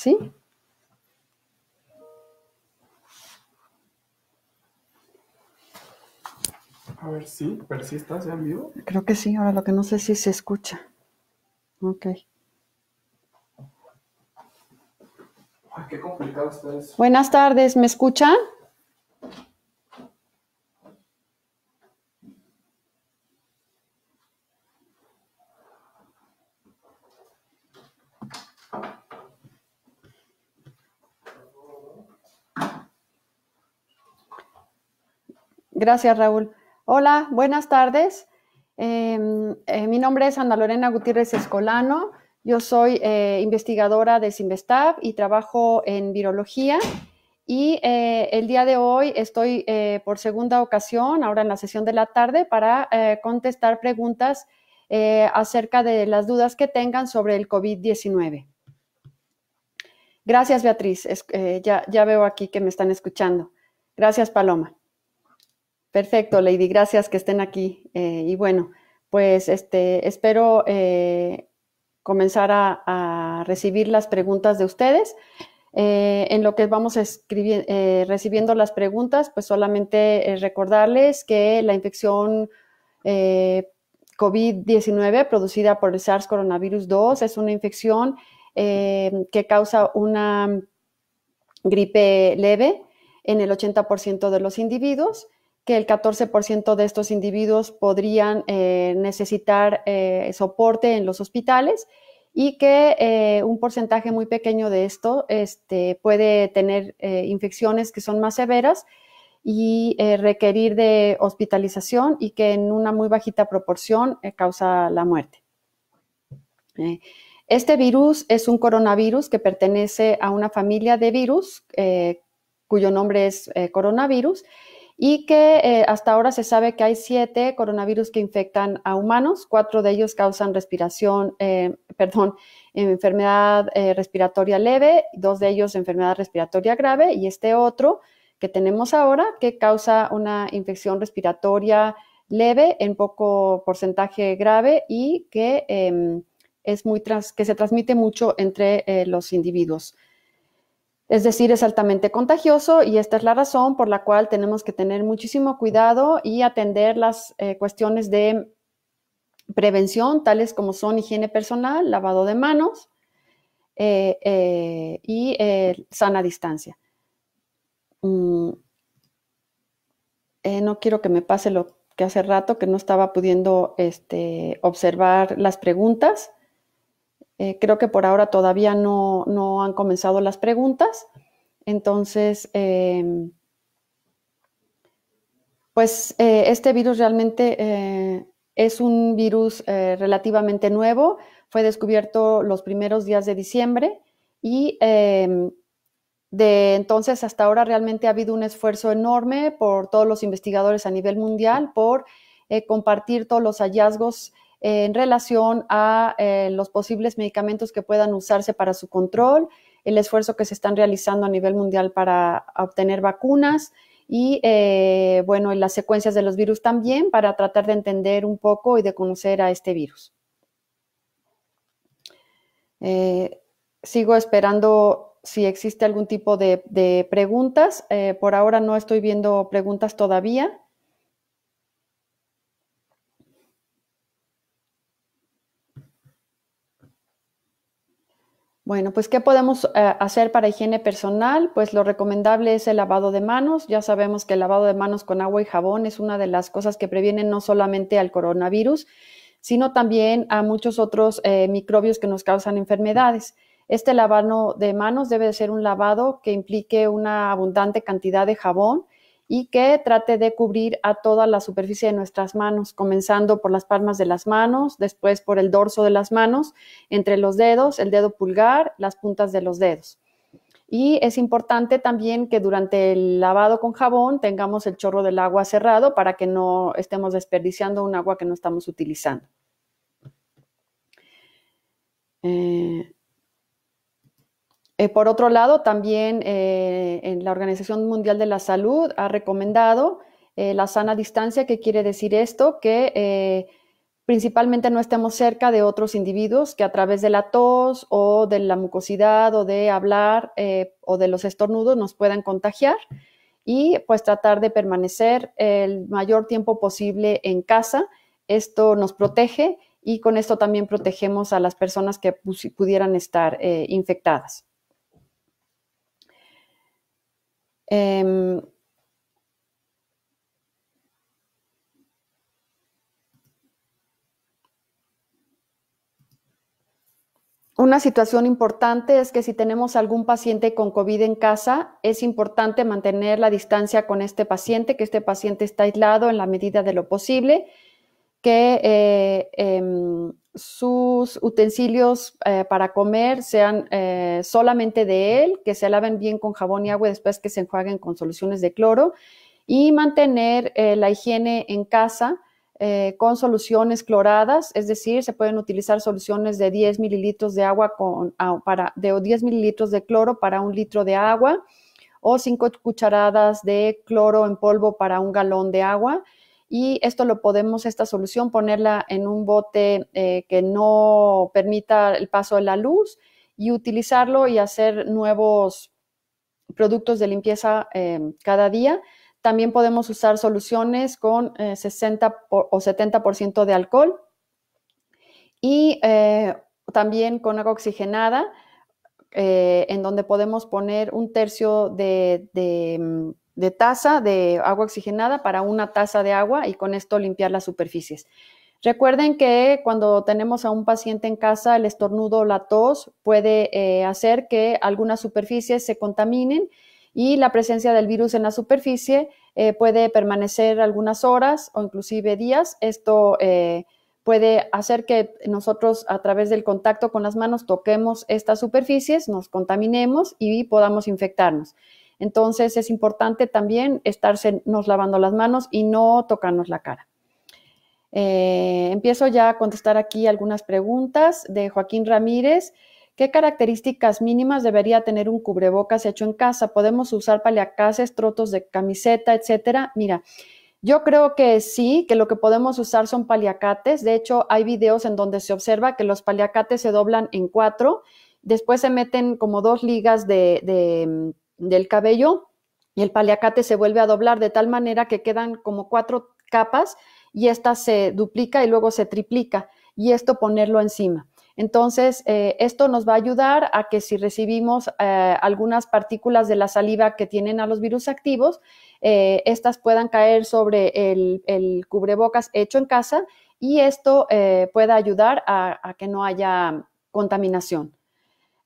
¿Sí? A ver, sí, pero si estás en vivo. Creo que sí, ahora lo que no sé si se escucha. Ok. Ay, qué complicado está eso. Buenas tardes, ¿me escuchan? Gracias, Raúl. Hola, buenas tardes. Em, eh, mi nombre es Ana Lorena Gutiérrez Escolano. Yo soy eh, investigadora de Simvestab y trabajo en virología. Y eh, el día de hoy estoy por segunda ocasión, ahora en la sesión de la tarde, para contestar preguntas acerca de las dudas que tengan sobre el COVID-19. Gracias, Beatriz. ya veo aquí que me están escuchando. Gracias, Paloma. Perfecto, Lady, gracias que estén aquí. Eh, y bueno, pues este, espero eh, comenzar a, recibir las preguntas de ustedes. Eh, en lo que vamos recibiendo las preguntas, pues solamente recordarles que la infección COVID-19 producida por el SARS coronavirus 2 es una infección que causa una gripe leve en el 80% de los individuos que el 14% de estos individuos podrían eh, necesitar eh, soporte en los hospitales y que eh, un porcentaje muy pequeño de esto este, puede tener infecciones que son más severas y requerir de hospitalización y que en una muy bajita proporción causa la muerte. Este virus es un coronavirus que pertenece a una familia de virus cuyo nombre es coronavirus y que eh, hasta ahora se sabe que hay siete coronavirus que infectan a humanos, cuatro de ellos causan respiración, eh, perdón, enfermedad eh, respiratoria leve, dos de ellos enfermedad respiratoria grave y este otro que tenemos ahora que causa una infección respiratoria leve en poco porcentaje grave y que em, es muy que se transmite mucho entre los individuos. Es decir, es altamente contagioso y esta es la razón por la cual tenemos que tener muchísimo cuidado y atender las eh, cuestiones de prevención, tales como son higiene personal, lavado de manos eh, eh, y sana distancia. Mm. no quiero que me pase lo que hace rato, que no estaba pudiendo este, observar las preguntas. Eh, creo que por ahora todavía no, han comenzado las preguntas. Entonces, em, pues eh, este virus realmente eh, es un virus relativamente nuevo. Fue descubierto los primeros días de diciembre y em, de entonces hasta ahora realmente ha habido un esfuerzo enorme por todos los investigadores a nivel mundial por compartir todos los hallazgos eh, en relación a eh, los posibles medicamentos que puedan usarse para su control, el esfuerzo que se están realizando a nivel mundial para obtener vacunas y, eh, bueno, las secuencias de los virus también para tratar de entender un poco y de conocer a este virus. sigo esperando si existe algún tipo de preguntas. por ahora no estoy viendo preguntas todavía. Bueno, pues ¿qué podemos eh, hacer para higiene personal? Pues lo recomendable es el lavado de manos. Ya sabemos que el lavado de manos con agua y jabón es una de las cosas que previenen no solamente al coronavirus, sino también a muchos otros eh, microbios que nos causan enfermedades. Este lavado de manos debe ser un lavado que implique una abundante cantidad de jabón y que trate de cubrir a toda la superficie de nuestras manos, comenzando por las palmas de las manos, después por el dorso de las manos, entre los dedos, el dedo pulgar, las puntas de los dedos. Y es importante también que durante el lavado con jabón tengamos el chorro del agua cerrado para que no estemos desperdiciando un agua que no estamos utilizando. Eh, eh, por otro lado, también eh, en la Organización Mundial de la Salud ha recomendado eh, la sana distancia. que quiere decir esto? Que principalmente no estemos cerca de otros individuos que a través de la tos o de la mucosidad o de hablar o de los estornudos nos puedan contagiar y pues tratar de permanecer el mayor tiempo posible en casa. Esto nos protege y con esto también protegemos a las personas que pudieran estar infectadas. Em, una situación importante es que si tenemos algún paciente con COVID en casa, es importante mantener la distancia con este paciente, que este paciente está aislado en la medida de lo posible que eh, em, sus utensilios eh, para comer sean eh, solamente de él, que se laven bien con jabón y agua después que se enjuaguen con soluciones de cloro y mantener la higiene en casa con soluciones cloradas, es decir, se pueden utilizar soluciones de 10 mililitros de agua con, ah, para, de 10 mililitros de cloro para un litro de agua o 5 cucharadas de cloro en polvo para un galón de agua y esto lo podemos, esta solución, ponerla en un bote eh, que no permita el paso de la luz y utilizarlo y hacer nuevos productos de limpieza eh, cada día. También podemos usar soluciones con 60 eh, o 70% de alcohol y también con agua oxigenada, en donde podemos poner un tercio de mm, de taza de agua oxigenada para una taza de agua y con esto limpiar las superficies. Recuerden que cuando tenemos a un paciente en casa, el estornudo o la tos puede eh, hacer que algunas superficies se contaminen y la presencia del virus en la superficie eh, puede permanecer algunas horas o inclusive días. Esto eh, puede hacer que nosotros a través del contacto con las manos toquemos estas superficies, nos contaminemos y podamos infectarnos. Entonces es importante también estarse nos lavando las manos y no tocarnos la cara. Eh, empiezo ya a contestar aquí algunas preguntas de Joaquín Ramírez. ¿Qué características mínimas debería tener un cubrebocas hecho en casa? ¿Podemos usar paliacases, trotos de camiseta, etcétera? Mira, yo creo que sí, que lo que podemos usar son paliacates. De hecho, hay videos en donde se observa que los paliacates se doblan en cuatro, después se meten como dos ligas de del cabello y el paliacate se vuelve a doblar de tal manera que quedan como cuatro capas y esta se duplica y luego se triplica y esto ponerlo encima. Entonces, eh, esto nos va a ayudar a que si recibimos eh, algunas partículas de la saliva que tienen a los virus activos, eh, estas puedan caer sobre el, cubrebocas hecho en casa y esto pueda ayudar a que no haya contaminación.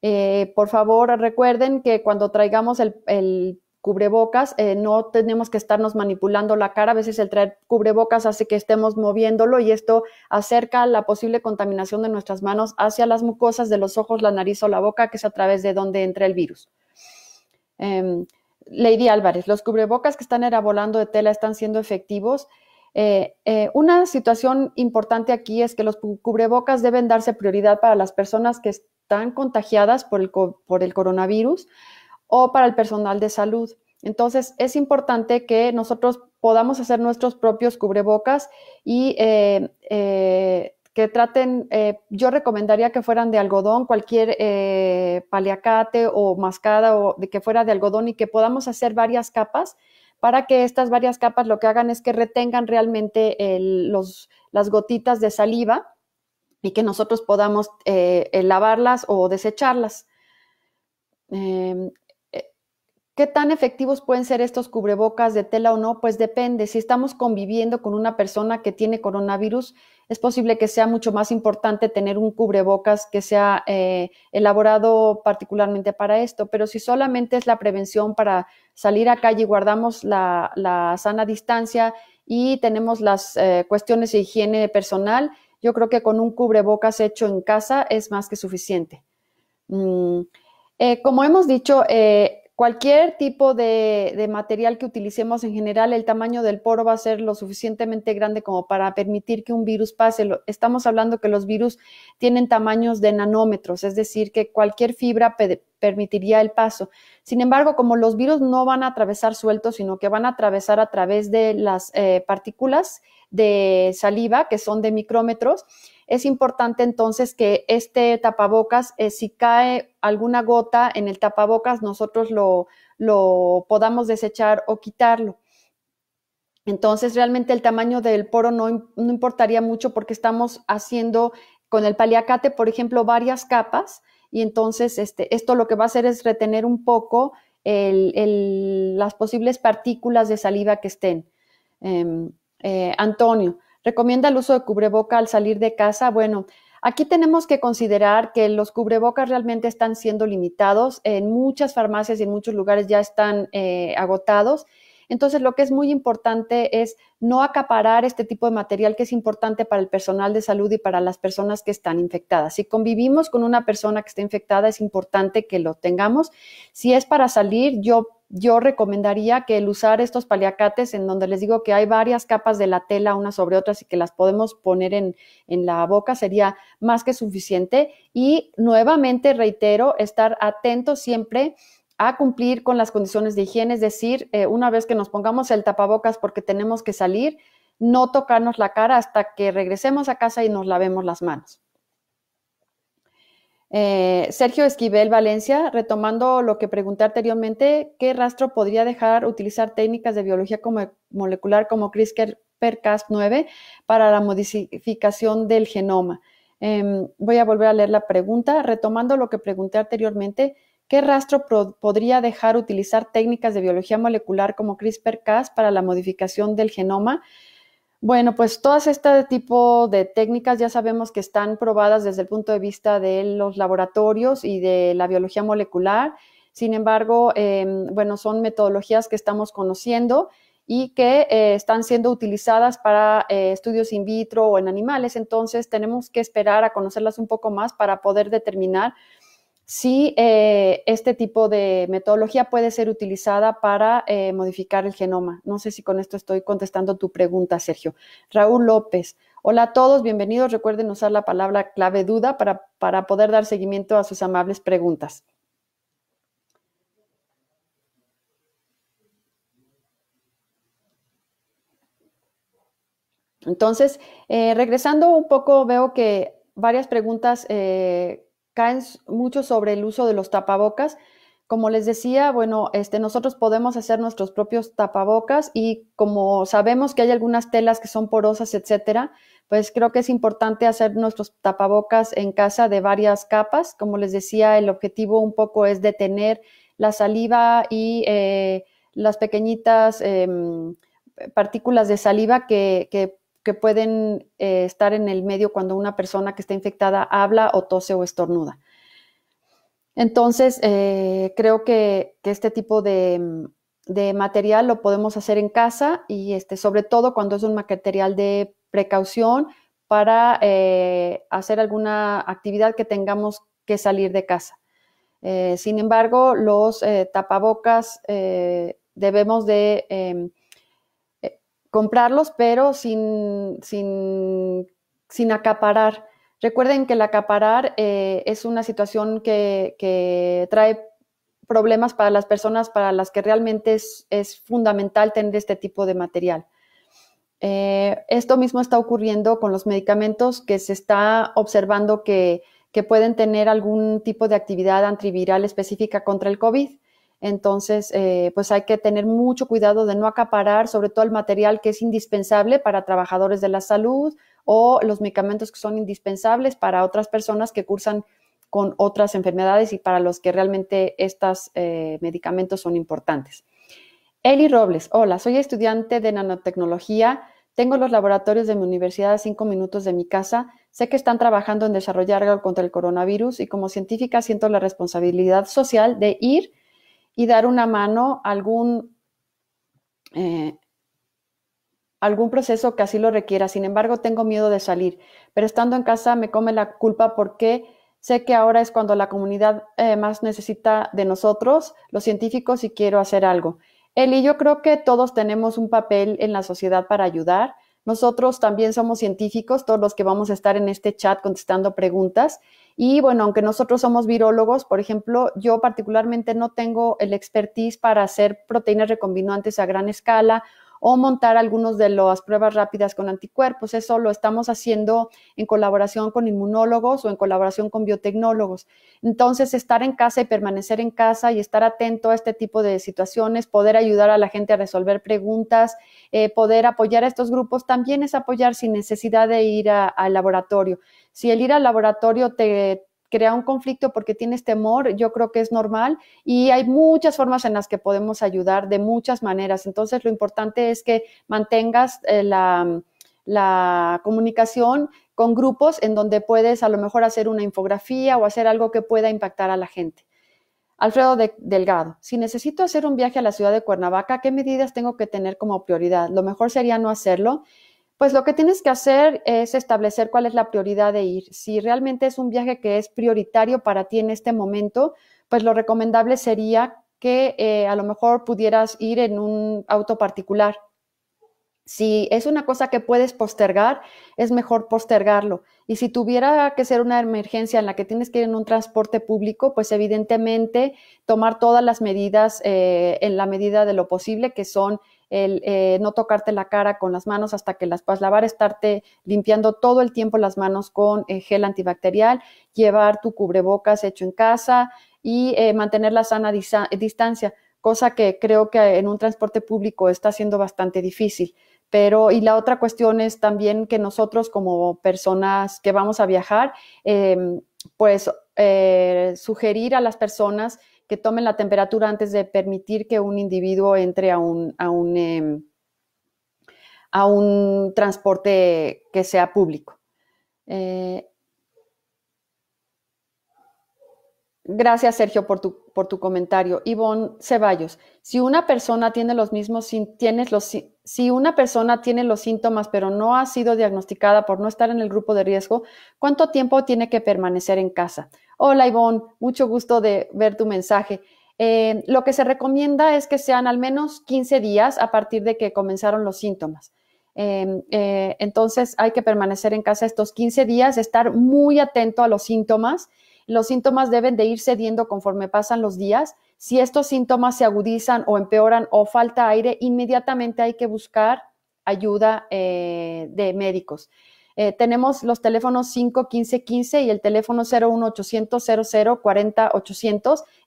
Eh, por favor, recuerden que cuando traigamos el, cubrebocas, eh, no tenemos que estarnos manipulando la cara, a veces el traer cubrebocas hace que estemos moviéndolo y esto acerca la posible contaminación de nuestras manos hacia las mucosas de los ojos, la nariz o la boca, que es a través de donde entra el virus. Em, Lady Álvarez, los cubrebocas que están volando de tela están siendo efectivos. Eh, una situación importante aquí es que los cubrebocas deben darse prioridad para las personas que están contagiadas por el, por el coronavirus o para el personal de salud. Entonces, es importante que nosotros podamos hacer nuestros propios cubrebocas y eh, eh, que traten, eh, yo recomendaría que fueran de algodón, cualquier paliacate o mascada o de que fuera de algodón y que podamos hacer varias capas para que estas varias capas lo que hagan es que retengan realmente los, las gotitas de saliva y que nosotros podamos eh, eh, lavarlas o desecharlas. Em, eh, ¿Qué tan efectivos pueden ser estos cubrebocas de tela o no? Pues depende. Si estamos conviviendo con una persona que tiene coronavirus, es posible que sea mucho más importante tener un cubrebocas que sea elaborado particularmente para esto. Pero si solamente es la prevención para salir a calle y guardamos la, sana distancia y tenemos las cuestiones de higiene personal, yo creo que con un cubrebocas hecho en casa es más que suficiente. Mm, eh, como hemos dicho, eh, cualquier tipo de, de, material que utilicemos en general, el tamaño del poro va a ser lo suficientemente grande como para permitir que un virus pase. Estamos hablando que los virus tienen tamaños de nanómetros, es decir, que cualquier fibra permitiría el paso. Sin embargo, como los virus no van a atravesar sueltos, sino que van a atravesar a través de las eh, partículas de saliva, que son de micrómetros, es importante entonces que este tapabocas, eh, si cae alguna gota en el tapabocas, nosotros lo, podamos desechar o quitarlo. Entonces, realmente el tamaño del poro no, no importaría mucho porque estamos haciendo con el paliacate, por ejemplo, varias capas y entonces este, esto lo que va a hacer es retener un poco las posibles partículas de saliva que estén. Em, eh, Antonio, ¿recomienda el uso de cubreboca al salir de casa? Bueno, Aquí tenemos que considerar que los cubrebocas realmente están siendo limitados. En muchas farmacias y en muchos lugares ya están eh, agotados entonces, lo que es muy importante es no acaparar este tipo de material que es importante para el personal de salud y para las personas que están infectadas. Si convivimos con una persona que está infectada, es importante que lo tengamos. Si es para salir, yo yo recomendaría que el usar estos paliacates en donde les digo que hay varias capas de la tela una sobre otras y que las podemos poner en, en, la boca sería más que suficiente. Y nuevamente reitero, estar atento siempre a cumplir con las condiciones de higiene, es decir, eh, una vez que nos pongamos el tapabocas porque tenemos que salir, no tocarnos la cara hasta que regresemos a casa y nos lavemos las manos. Eh, Sergio Esquivel Valencia, retomando lo que pregunté anteriormente, ¿qué rastro podría dejar utilizar técnicas de biología e-, molecular como CRISPR-Cas9 para la modificación del genoma? Em, voy a volver a leer la pregunta. Retomando lo que pregunté anteriormente, ¿Qué rastro podría dejar utilizar técnicas de biología molecular como CRISPR-Cas para la modificación del genoma? Bueno, pues todas este tipo de técnicas ya sabemos que están probadas desde el punto de vista de los laboratorios y de la biología molecular. Sin embargo, em, bueno, son metodologías que estamos conociendo y que eh, están siendo utilizadas para eh, estudios in vitro o en animales. Entonces, tenemos que esperar a conocerlas un poco más para poder determinar si eh, este tipo de metodología puede ser utilizada para eh, modificar el genoma. No sé si con esto estoy contestando tu pregunta, Sergio. Raúl López. Hola a todos, bienvenidos. Recuerden usar la palabra clave duda para, poder dar seguimiento a sus amables preguntas. Entonces, eh, regresando un poco, veo que varias preguntas caen mucho sobre el uso de los tapabocas. Como les decía, bueno, este, nosotros podemos hacer nuestros propios tapabocas y como sabemos que hay algunas telas que son porosas, etcétera, pues creo que es importante hacer nuestros tapabocas en casa de varias capas. Como les decía, el objetivo un poco es detener la saliva y eh, las pequeñitas em, partículas de saliva que, que que pueden eh, estar en el medio cuando una persona que está infectada habla o tose o estornuda. Entonces, eh, creo que, este tipo de, material lo podemos hacer en casa y este, sobre todo cuando es un material de precaución para eh, hacer alguna actividad que tengamos que salir de casa. sin embargo, los tapabocas debemos de em, comprarlos, pero sin, sin, acaparar. Recuerden que el acaparar eh, es una situación que, trae problemas para las personas para las que realmente es, fundamental tener este tipo de material. Eh, esto mismo está ocurriendo con los medicamentos que se está observando que, que pueden tener algún tipo de actividad antiviral específica contra el COVID. Entonces, eh, pues hay que tener mucho cuidado de no acaparar, sobre todo el material que es indispensable para trabajadores de la salud o los medicamentos que son indispensables para otras personas que cursan con otras enfermedades y para los que realmente estos eh, medicamentos son importantes. Eli Robles, hola, soy estudiante de nanotecnología. Tengo los laboratorios de mi universidad a cinco minutos de mi casa. Sé que están trabajando en desarrollar algo contra el coronavirus y como científica siento la responsabilidad social de ir y dar una mano a algún, eh, algún proceso que así lo requiera. Sin embargo, tengo miedo de salir, pero estando en casa me come la culpa porque sé que ahora es cuando la comunidad eh, más necesita de nosotros, los científicos, y quiero hacer algo. Eli, yo creo que todos tenemos un papel en la sociedad para ayudar. Nosotros también somos científicos, todos los que vamos a estar en este chat contestando preguntas. Y bueno, aunque nosotros somos virólogos, por ejemplo, yo particularmente no tengo el expertise para hacer proteínas recombinantes a gran escala o montar algunos de las pruebas rápidas con anticuerpos. Eso lo estamos haciendo en colaboración con inmunólogos o en colaboración con biotecnólogos. Entonces, estar en casa y permanecer en casa y estar atento a este tipo de situaciones, poder ayudar a la gente a resolver preguntas, eh, poder apoyar a estos grupos, también es apoyar sin necesidad de ir al laboratorio. Si el ir al laboratorio te crea un conflicto porque tienes temor, yo creo que es normal y hay muchas formas en las que podemos ayudar de muchas maneras. Entonces, lo importante es que mantengas eh, la, comunicación con grupos en donde puedes a lo mejor hacer una infografía o hacer algo que pueda impactar a la gente. Alfredo Delgado, si necesito hacer un viaje a la ciudad de Cuernavaca, ¿qué medidas tengo que tener como prioridad? Lo mejor sería no hacerlo. Pues lo que tienes que hacer es establecer cuál es la prioridad de ir. Si realmente es un viaje que es prioritario para ti en este momento, pues lo recomendable sería que eh, a lo mejor pudieras ir en un auto particular. Si es una cosa que puedes postergar, es mejor postergarlo. Y si tuviera que ser una emergencia en la que tienes que ir en un transporte público, pues evidentemente tomar todas las medidas eh, en la medida de lo posible, que son el eh, no tocarte la cara con las manos hasta que las puedas lavar, estarte limpiando todo el tiempo las manos con eh, gel antibacterial, llevar tu cubrebocas hecho en casa y eh, mantener la sana distancia, cosa que creo que en un transporte público está siendo bastante difícil. Pero, y la otra cuestión es también que nosotros como personas que vamos a viajar, em, pues sugerir a las personas que tomen la temperatura antes de permitir que un individuo entre a un, a un, em, transporte que sea público. Eh, gracias, Sergio, por tu por tu comentario. Ivonne Ceballos, si una persona tiene los mismos tienes los, si una persona tiene los síntomas pero no ha sido diagnosticada por no estar en el grupo de riesgo, ¿cuánto tiempo tiene que permanecer en casa? Hola Ivonne, mucho gusto de ver tu mensaje. Eh, lo que se recomienda es que sean al menos 15 días a partir de que comenzaron los síntomas. Eh, eh, entonces hay que permanecer en casa estos 15 días, estar muy atento a los síntomas los síntomas deben de ir cediendo conforme pasan los días. Si estos síntomas se agudizan o empeoran o falta aire, inmediatamente hay que buscar ayuda eh, de médicos. Eh, tenemos los teléfonos 51515 y el teléfono 01800 40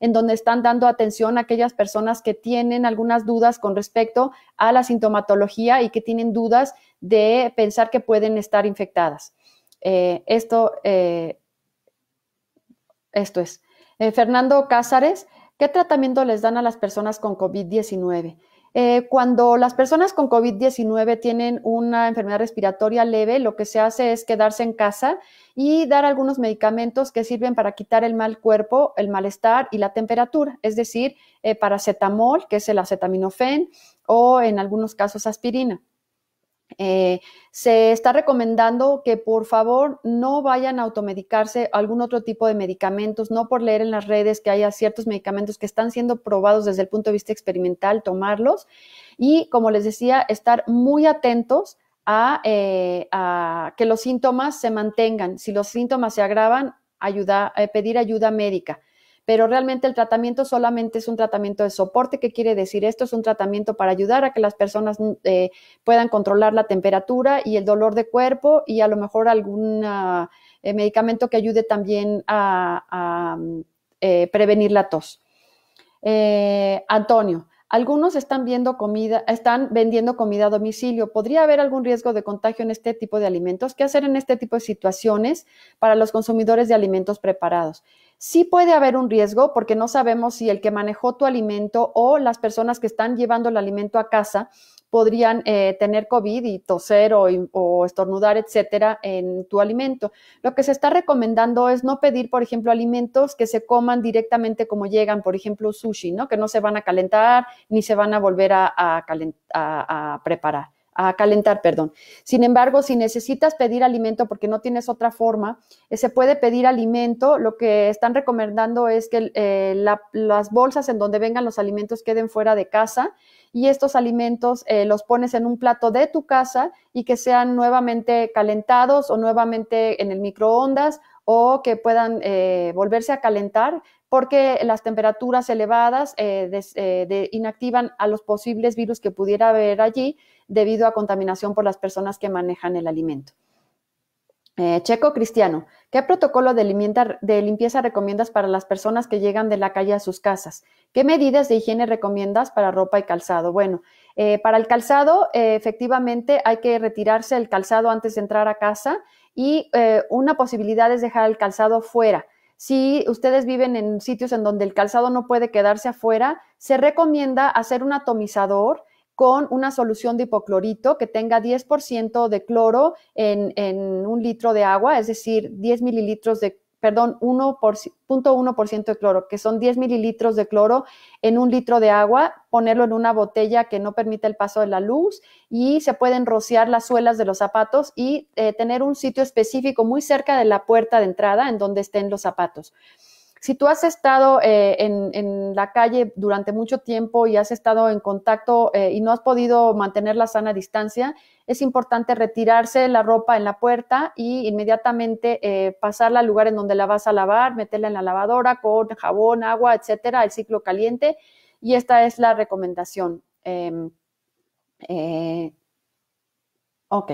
en donde están dando atención a aquellas personas que tienen algunas dudas con respecto a la sintomatología y que tienen dudas de pensar que pueden estar infectadas. Eh, esto esto es, eh, Fernando Cázares, ¿qué tratamiento les dan a las personas con COVID-19? Eh, cuando las personas con COVID-19 tienen una enfermedad respiratoria leve, lo que se hace es quedarse en casa y dar algunos medicamentos que sirven para quitar el mal cuerpo, el malestar y la temperatura, es decir, eh, paracetamol, que es el acetaminofén, o en algunos casos aspirina. Eh, se está recomendando que por favor no vayan a automedicarse algún otro tipo de medicamentos, no por leer en las redes que haya ciertos medicamentos que están siendo probados desde el punto de vista experimental, tomarlos. Y como les decía, estar muy atentos a, eh, que los síntomas se mantengan. Si los síntomas se agravan, eh, pedir ayuda médica pero realmente el tratamiento solamente es un tratamiento de soporte. ¿Qué quiere decir esto? Es un tratamiento para ayudar a que las personas eh, puedan controlar la temperatura y el dolor de cuerpo y a lo mejor algún eh, medicamento que ayude también a, eh, prevenir la tos. Antonio, algunos están, viendo comida, están vendiendo comida a domicilio. ¿Podría haber algún riesgo de contagio en este tipo de alimentos? ¿Qué hacer en este tipo de situaciones para los consumidores de alimentos preparados? Sí puede haber un riesgo porque no sabemos si el que manejó tu alimento o las personas que están llevando el alimento a casa podrían eh, tener COVID y toser o, estornudar, etcétera, en tu alimento. Lo que se está recomendando es no pedir, por ejemplo, alimentos que se coman directamente como llegan, por ejemplo, sushi, ¿no? Que no se van a calentar ni se van a volver a preparar a calentar, perdón. Sin embargo, si necesitas pedir alimento porque no tienes otra forma, eh, se puede pedir alimento. Lo que están recomendando es que eh, las bolsas en donde vengan los alimentos queden fuera de casa y estos alimentos eh, los pones en un plato de tu casa y que sean nuevamente calentados o nuevamente en el microondas o que puedan volverse a calentar porque las temperaturas elevadas eh, eh, inactivan a los posibles virus que pudiera haber allí debido a contaminación por las personas que manejan el alimento. Eh, Checo Cristiano, ¿qué protocolo de limpieza, recomiendas para las personas que llegan de la calle a sus casas? ¿Qué medidas de higiene recomiendas para ropa y calzado? Bueno, para el calzado, efectivamente, hay que retirarse el calzado antes de entrar a casa y una posibilidad es dejar el calzado fuera. Si ustedes viven en sitios en donde el calzado no puede quedarse afuera, se recomienda hacer un atomizador con una solución de hipoclorito que tenga 10% de cloro en, en, un litro de agua, es decir, 10 mililitros de perdón, 1.1% de cloro, que son 10 mililitros de cloro en un litro de agua, ponerlo en una botella que no permita el paso de la luz y se pueden rociar las suelas de los zapatos y eh, tener un sitio específico muy cerca de la puerta de entrada en donde estén los zapatos si tú has estado eh, en, la calle durante mucho tiempo y has estado en contacto eh, y no has podido mantener la sana distancia, es importante retirarse la ropa en la puerta e inmediatamente eh, pasarla al lugar en donde la vas a lavar, meterla en la lavadora con jabón, agua, etcétera, el ciclo caliente. Y esta es la recomendación. Em, ok.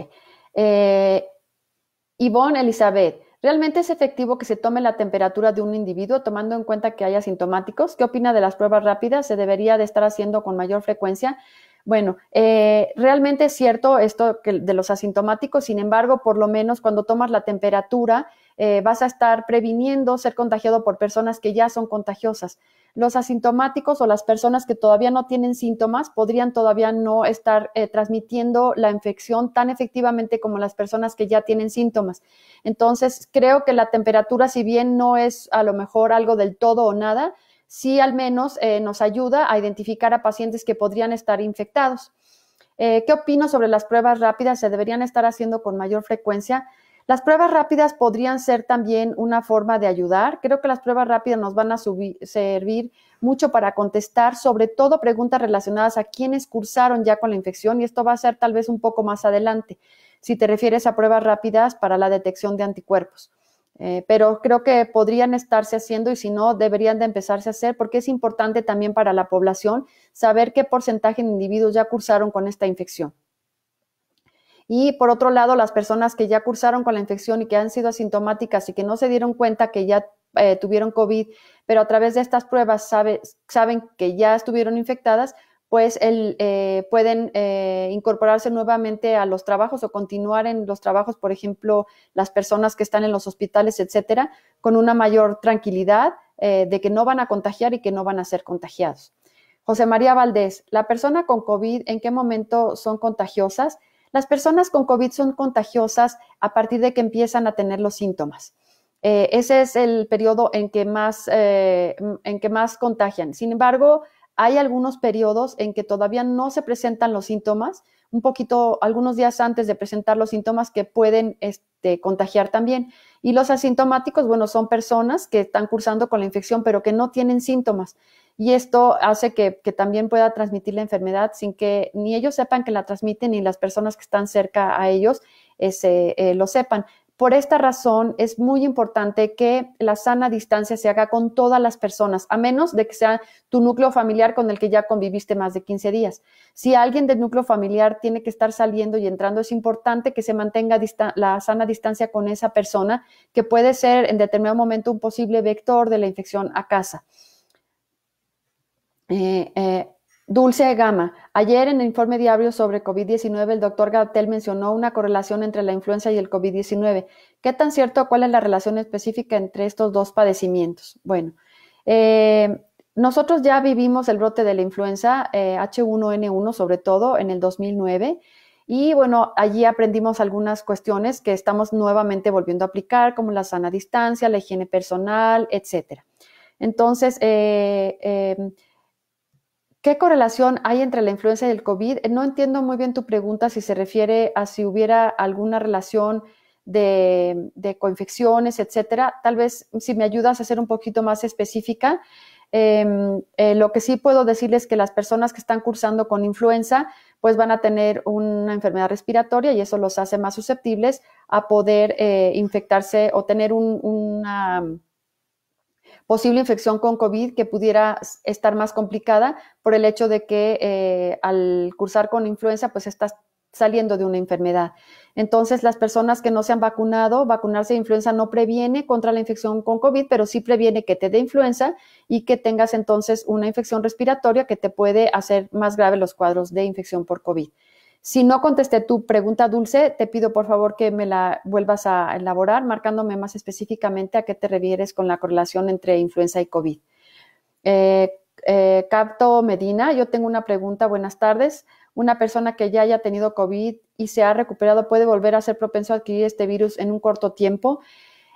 Ivonne Elizabeth. ¿Realmente es efectivo que se tome la temperatura de un individuo tomando en cuenta que hay asintomáticos? ¿Qué opina de las pruebas rápidas? ¿Se debería de estar haciendo con mayor frecuencia? Bueno, eh, realmente es cierto esto de los asintomáticos, sin embargo, por lo menos cuando tomas la temperatura, eh, vas a estar previniendo ser contagiado por personas que ya son contagiosas los asintomáticos o las personas que todavía no tienen síntomas podrían todavía no estar eh, transmitiendo la infección tan efectivamente como las personas que ya tienen síntomas. Entonces, creo que la temperatura, si bien no es a lo mejor algo del todo o nada, sí al menos eh, nos ayuda a identificar a pacientes que podrían estar infectados. Eh, ¿Qué opino sobre las pruebas rápidas? ¿Se deberían estar haciendo con mayor frecuencia? Las pruebas rápidas podrían ser también una forma de ayudar. Creo que las pruebas rápidas nos van a servir mucho para contestar, sobre todo preguntas relacionadas a quienes cursaron ya con la infección, y esto va a ser tal vez un poco más adelante, si te refieres a pruebas rápidas para la detección de anticuerpos. Eh, pero creo que podrían estarse haciendo y si no, deberían de empezarse a hacer porque es importante también para la población saber qué porcentaje de individuos ya cursaron con esta infección. Y por otro lado, las personas que ya cursaron con la infección y que han sido asintomáticas y que no se dieron cuenta que ya eh, tuvieron COVID, pero a través de estas pruebas saben que ya estuvieron infectadas, pues eh, pueden eh, incorporarse nuevamente a los trabajos o continuar en los trabajos, por ejemplo, las personas que están en los hospitales, etcétera, con una mayor tranquilidad de que no van a contagiar y que no van a ser contagiados. José María Valdés, ¿la persona con COVID en qué momento son contagiosas? Las personas con COVID son contagiosas a partir de que empiezan a tener los síntomas. Eh, ese es el periodo en que, más, eh, en que más contagian. Sin embargo, hay algunos periodos en que todavía no se presentan los síntomas, un poquito, algunos días antes de presentar los síntomas que pueden este, contagiar también. Y los asintomáticos, bueno, son personas que están cursando con la infección, pero que no tienen síntomas y esto hace que, también pueda transmitir la enfermedad sin que ni ellos sepan que la transmiten ni las personas que están cerca a ellos eh, lo sepan. Por esta razón es muy importante que la sana distancia se haga con todas las personas, a menos de que sea tu núcleo familiar con el que ya conviviste más de 15 días. Si alguien del núcleo familiar tiene que estar saliendo y entrando, es importante que se mantenga la sana distancia con esa persona, que puede ser en determinado momento un posible vector de la infección a casa. Eh, eh, Dulce Gama, ayer en el informe diario sobre COVID-19, el doctor Gatel mencionó una correlación entre la influenza y el COVID-19. ¿Qué tan cierto? ¿Cuál es la relación específica entre estos dos padecimientos? Bueno, eh, nosotros ya vivimos el brote de la influenza H1N1, eh, sobre todo en el 2009. Y bueno, allí aprendimos algunas cuestiones que estamos nuevamente volviendo a aplicar, como la sana distancia, la higiene personal, etcétera. Entonces, ¿Qué correlación hay entre la influenza y el COVID? No entiendo muy bien tu pregunta si se refiere a si hubiera alguna relación de, coinfecciones, etcétera. Tal vez si me ayudas a ser un poquito más específica. Em, eh, lo que sí puedo decirles es que las personas que están cursando con influenza, pues van a tener una enfermedad respiratoria y eso los hace más susceptibles a poder eh, infectarse o tener una posible infección con COVID que pudiera estar más complicada por el hecho de que eh, al cursar con influenza, pues estás saliendo de una enfermedad. Entonces, las personas que no se han vacunado, vacunarse de influenza no previene contra la infección con COVID, pero sí previene que te dé influenza y que tengas entonces una infección respiratoria que te puede hacer más grave los cuadros de infección por COVID. Si no contesté tu pregunta dulce, te pido por favor que me la vuelvas a elaborar, marcándome más específicamente a qué te refieres con la correlación entre influenza y COVID. Eh, eh, Capto Medina, yo tengo una pregunta. Buenas tardes. ¿Una persona que ya haya tenido COVID y se ha recuperado puede volver a ser propenso a adquirir este virus en un corto tiempo?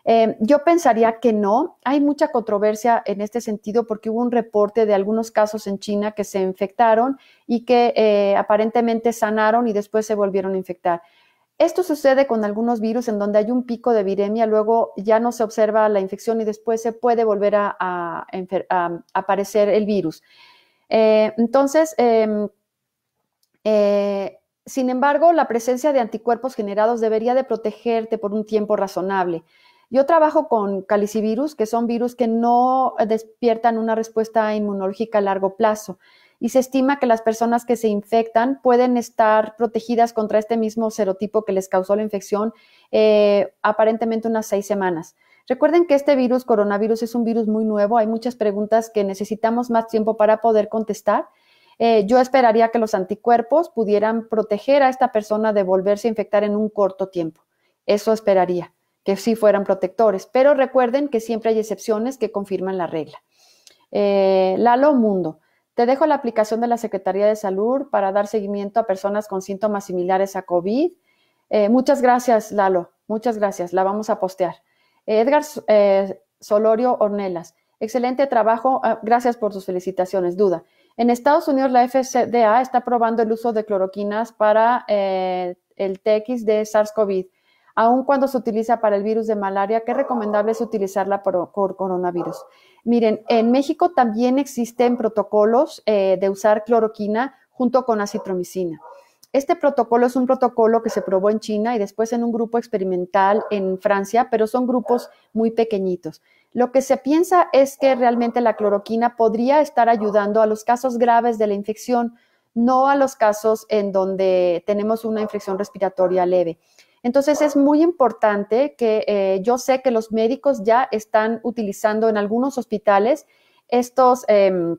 Eh, yo pensaría que no. Hay mucha controversia en este sentido porque hubo un reporte de algunos casos en China que se infectaron y que eh, aparentemente sanaron y después se volvieron a infectar. Esto sucede con algunos virus en donde hay un pico de viremia, luego ya no se observa la infección y después se puede volver a, aparecer el virus. Eh, entonces, em, sin embargo, la presencia de anticuerpos generados debería de protegerte por un tiempo razonable. Yo trabajo con calicivirus, que son virus que no despiertan una respuesta inmunológica a largo plazo. Y se estima que las personas que se infectan pueden estar protegidas contra este mismo serotipo que les causó la infección eh, aparentemente unas seis semanas. Recuerden que este virus, coronavirus, es un virus muy nuevo. Hay muchas preguntas que necesitamos más tiempo para poder contestar. Eh, yo esperaría que los anticuerpos pudieran proteger a esta persona de volverse a infectar en un corto tiempo. Eso esperaría que sí fueran protectores, pero recuerden que siempre hay excepciones que confirman la regla. Eh, Lalo Mundo, te dejo la aplicación de la Secretaría de Salud para dar seguimiento a personas con síntomas similares a COVID. Eh, muchas gracias, Lalo, muchas gracias, la vamos a postear. Eh, Edgar Solorio Ornelas, excelente trabajo, ah, gracias por sus felicitaciones, duda. En Estados Unidos, la FCDA está probando el uso de cloroquinas para el TX de SARS-CoV aun cuando se utiliza para el virus de malaria, qué recomendable es utilizarla por, coronavirus. Miren, en México también existen protocolos eh, de usar cloroquina junto con acitromicina. Este protocolo es un protocolo que se probó en China y después en un grupo experimental en Francia, pero son grupos muy pequeñitos. Lo que se piensa es que realmente la cloroquina podría estar ayudando a los casos graves de la infección, no a los casos en donde tenemos una infección respiratoria leve. Entonces es muy importante que eh, yo sé que los médicos ya están utilizando en algunos hospitales estos, em,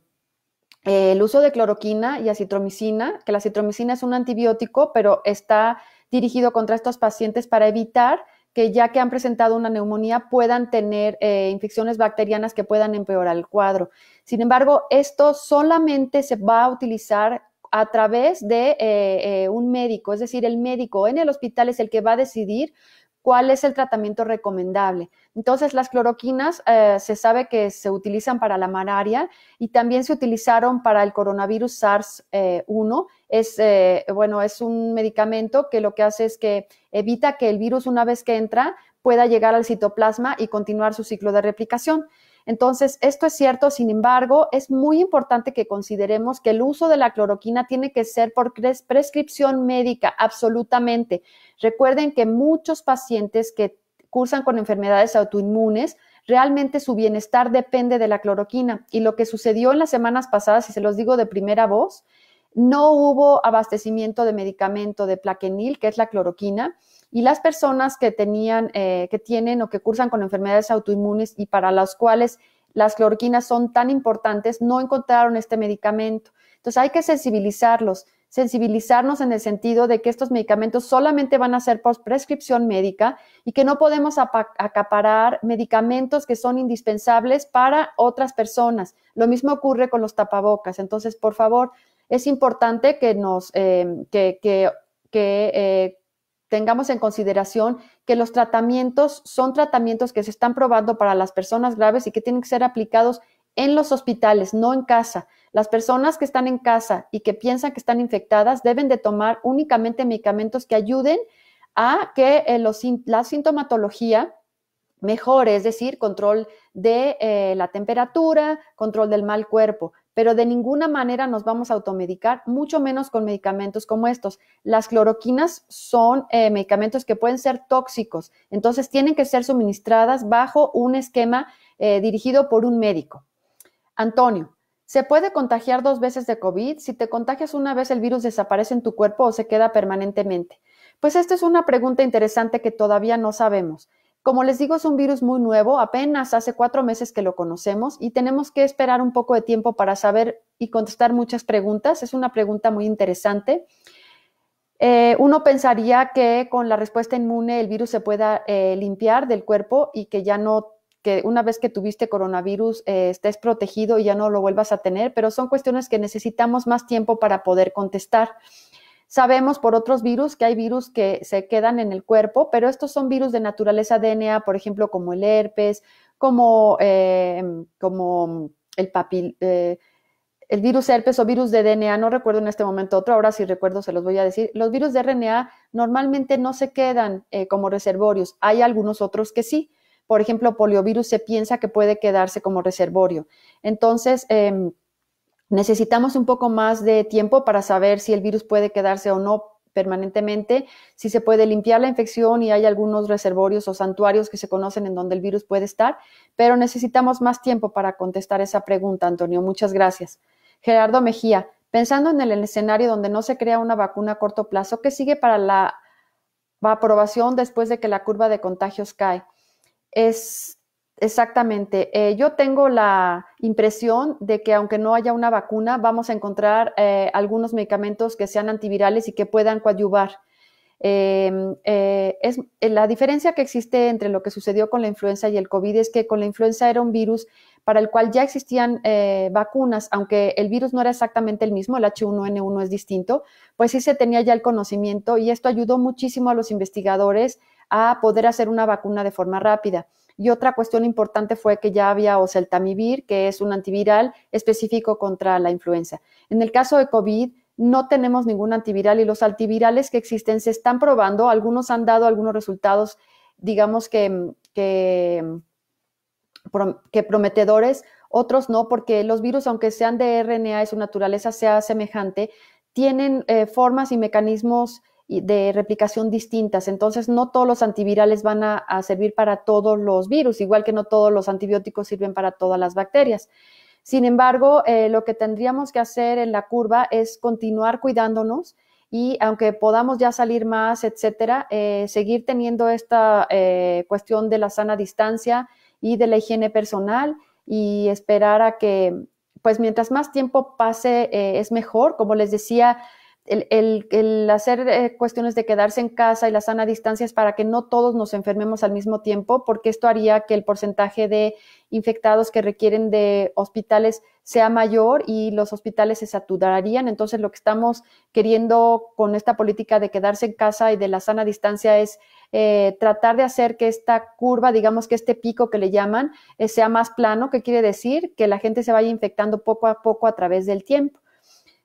eh, el uso de cloroquina y acitromicina, que la acitromicina es un antibiótico, pero está dirigido contra estos pacientes para evitar que ya que han presentado una neumonía puedan tener eh, infecciones bacterianas que puedan empeorar el cuadro. Sin embargo, esto solamente se va a utilizar a través de eh, eh, un médico, es decir, el médico en el hospital es el que va a decidir cuál es el tratamiento recomendable. Entonces, las cloroquinas eh, se sabe que se utilizan para la malaria y también se utilizaron para el coronavirus SARS-1. bueno, es un medicamento que lo que hace es que evita que el virus, una vez que entra, pueda llegar al citoplasma y continuar su ciclo de replicación. Entonces, esto es cierto, sin embargo, es muy importante que consideremos que el uso de la cloroquina tiene que ser por prescripción médica, absolutamente. Recuerden que muchos pacientes que cursan con enfermedades autoinmunes, realmente su bienestar depende de la cloroquina. Y lo que sucedió en las semanas pasadas, y se los digo de primera voz, no hubo abastecimiento de medicamento de plaquenil, que es la cloroquina, y las personas que tenían, eh, que tienen o que cursan con enfermedades autoinmunes y para las cuales las cloroquinas son tan importantes, no encontraron este medicamento. Entonces hay que sensibilizarlos, sensibilizarnos en el sentido de que estos medicamentos solamente van a ser por prescripción médica y que no podemos acaparar medicamentos que son indispensables para otras personas. Lo mismo ocurre con los tapabocas. Entonces, por favor, es importante que nos, eh, que, que, eh, tengamos en consideración que los tratamientos son tratamientos que se están probando para las personas graves y que tienen que ser aplicados en los hospitales, no en casa. Las personas que están en casa y que piensan que están infectadas deben de tomar únicamente medicamentos que ayuden a que eh, la sintomatología mejore, es decir, control de eh, la temperatura, control del mal cuerpo pero de ninguna manera nos vamos a automedicar, mucho menos con medicamentos como estos. Las cloroquinas son eh, medicamentos que pueden ser tóxicos, entonces tienen que ser suministradas bajo un esquema eh, dirigido por un médico. Antonio, ¿se puede contagiar dos veces de COVID? Si te contagias una vez, ¿el virus desaparece en tu cuerpo o se queda permanentemente? Pues esta es una pregunta interesante que todavía no sabemos. Como les digo, es un virus muy nuevo, apenas hace cuatro meses que lo conocemos y tenemos que esperar un poco de tiempo para saber y contestar muchas preguntas. Es una pregunta muy interesante. Eh, uno pensaría que con la respuesta inmune el virus se pueda eh, limpiar del cuerpo y que ya no, que una vez que tuviste coronavirus eh, estés protegido y ya no lo vuelvas a tener, pero son cuestiones que necesitamos más tiempo para poder contestar. Sabemos por otros virus que hay virus que se quedan en el cuerpo, pero estos son virus de naturaleza DNA, por ejemplo, como el herpes, como, eh, como el papil, eh, el virus herpes o virus de DNA, no recuerdo en este momento otro, ahora si recuerdo se los voy a decir. Los virus de RNA normalmente no se quedan eh, como reservorios, hay algunos otros que sí. Por ejemplo, poliovirus se piensa que puede quedarse como reservorio. Entonces, em, Necesitamos un poco más de tiempo para saber si el virus puede quedarse o no permanentemente, si se puede limpiar la infección y hay algunos reservorios o santuarios que se conocen en donde el virus puede estar, pero necesitamos más tiempo para contestar esa pregunta, Antonio. Muchas gracias. Gerardo Mejía, pensando en el escenario donde no se crea una vacuna a corto plazo, ¿qué sigue para la aprobación después de que la curva de contagios cae? Es exactamente. Eh, yo tengo la impresión de que aunque no haya una vacuna, vamos a encontrar eh, algunos medicamentos que sean antivirales y que puedan coadyuvar. Em, eh, es, eh, la diferencia que existe entre lo que sucedió con la influenza y el COVID es que con la influenza era un virus para el cual ya existían vacunas, aunque el virus no era exactamente el mismo, el H1N1 es distinto, pues sí se tenía ya el conocimiento y esto ayudó muchísimo a los investigadores a poder hacer una vacuna de forma rápida. Y otra cuestión importante fue que ya había oseltamivir, que es un antiviral específico contra la influenza. En el caso de COVID, no tenemos ningún antiviral y los antivirales que existen se están probando. Algunos han dado algunos resultados, digamos que, que, prometedores, otros no, porque los virus, aunque sean de RNA y su naturaleza sea semejante, tienen eh, formas y mecanismos de replicación distintas. Entonces, no todos los antivirales van a, servir para todos los virus, igual que no todos los antibióticos sirven para todas las bacterias. Sin embargo, eh, lo que tendríamos que hacer en la curva es continuar cuidándonos y aunque podamos ya salir más, etcétera, eh, seguir teniendo esta eh, cuestión de la sana distancia y de la higiene personal y esperar a que pues mientras más tiempo pase es mejor. Como les decía, el, hacer eh, cuestiones de quedarse en casa y la sana distancia es para que no todos nos enfermemos al mismo tiempo, porque esto haría que el porcentaje de infectados que requieren de hospitales sea mayor y los hospitales se saturarían. Entonces, lo que estamos queriendo con esta política de quedarse en casa y de la sana distancia es eh, tratar de hacer que esta curva, digamos que este pico que le llaman, eh, sea más plano, que quiere decir que la gente se vaya infectando poco a poco a través del tiempo.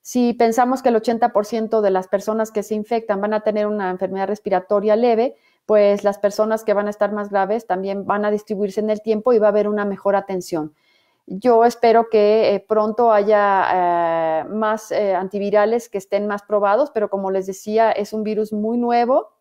Si pensamos que el 80% de las personas que se infectan van a tener una enfermedad respiratoria leve, pues las personas que van a estar más graves también van a distribuirse en el tiempo y va a haber una mejor atención. Yo espero que eh, pronto haya eh, más eh, antivirales que estén más probados, pero como les decía, es un virus muy nuevo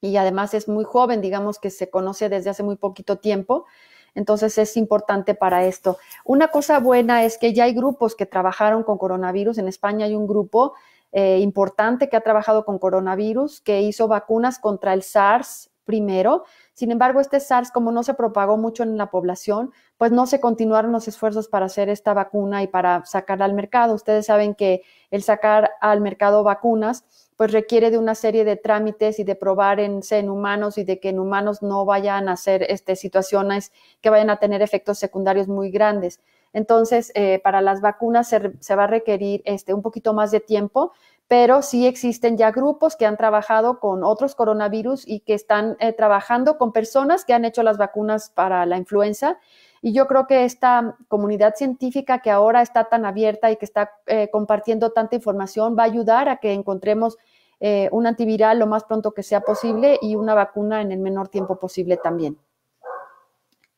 y además es muy joven, digamos que se conoce desde hace muy poquito tiempo. Entonces es importante para esto. Una cosa buena es que ya hay grupos que trabajaron con coronavirus. En España hay un grupo eh, importante que ha trabajado con coronavirus, que hizo vacunas contra el SARS primero sin embargo, este SARS, como no se propagó mucho en la población, pues no se continuaron los esfuerzos para hacer esta vacuna y para sacarla al mercado. Ustedes saben que el sacar al mercado vacunas pues requiere de una serie de trámites y de probar en, humanos y de que en humanos no vayan a ser este, situaciones que vayan a tener efectos secundarios muy grandes. Entonces, eh, para las vacunas se, se, va a requerir este, un poquito más de tiempo, pero sí existen ya grupos que han trabajado con otros coronavirus y que están eh, trabajando con personas que han hecho las vacunas para la influenza. Y yo creo que esta comunidad científica que ahora está tan abierta y que está eh, compartiendo tanta información va a ayudar a que encontremos eh, un antiviral lo más pronto que sea posible y una vacuna en el menor tiempo posible también.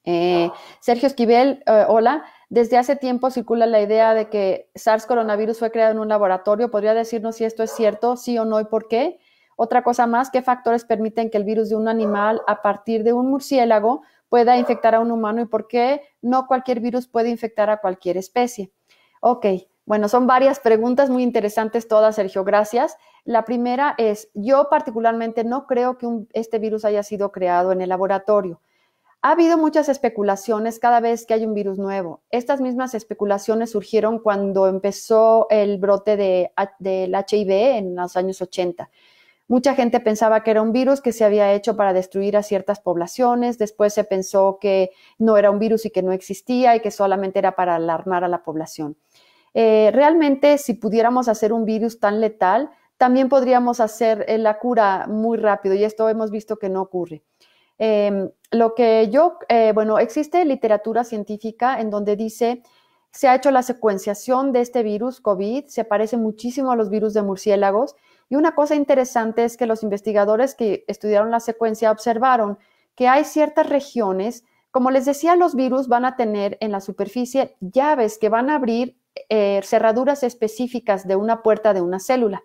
Eh, Sergio Esquivel, eh, hola. Desde hace tiempo circula la idea de que SARS coronavirus fue creado en un laboratorio. ¿Podría decirnos si esto es cierto, sí o no y por qué? Otra cosa más, ¿qué factores permiten que el virus de un animal a partir de un murciélago pueda infectar a un humano y por qué no cualquier virus puede infectar a cualquier especie? Ok, bueno, son varias preguntas muy interesantes todas, Sergio, gracias. La primera es, yo particularmente no creo que este virus haya sido creado en el laboratorio. Ha habido muchas especulaciones cada vez que hay un virus nuevo. Estas mismas especulaciones surgieron cuando empezó el brote de, del HIV en los años 80. Mucha gente pensaba que era un virus que se había hecho para destruir a ciertas poblaciones, después se pensó que no era un virus y que no existía y que solamente era para alarmar a la población. Eh, realmente, si pudiéramos hacer un virus tan letal, también podríamos hacer eh, la cura muy rápido y esto hemos visto que no ocurre. Em, lo que yo, eh, bueno, existe literatura científica en donde dice, se ha hecho la secuenciación de este virus COVID, se parece muchísimo a los virus de murciélagos. Y una cosa interesante es que los investigadores que estudiaron la secuencia observaron que hay ciertas regiones, como les decía, los virus van a tener en la superficie llaves que van a abrir eh, cerraduras específicas de una puerta de una célula.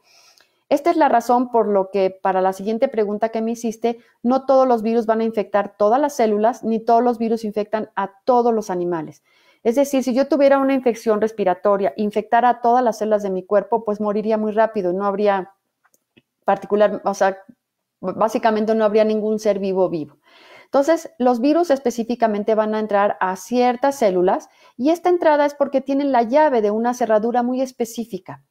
Esta es la razón por lo que para la siguiente pregunta que me hiciste, no todos los virus van a infectar todas las células, ni todos los virus infectan a todos los animales. Es decir, si yo tuviera una infección respiratoria, infectara a todas las células de mi cuerpo, pues moriría muy rápido, no habría particular, o sea, básicamente no habría ningún ser vivo vivo. Entonces, los virus específicamente van a entrar a ciertas células y esta entrada es porque tienen la llave de una cerradura muy específica.